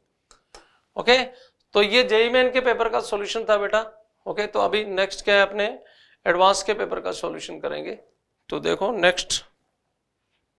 okay तो ये जेई मैन e के पेपर का सोल्यूशन था बेटा ओके तो अभी नेक्स्ट क्या है अपने एडवांस के पेपर का सॉल्यूशन करेंगे तो देखो नेक्स्ट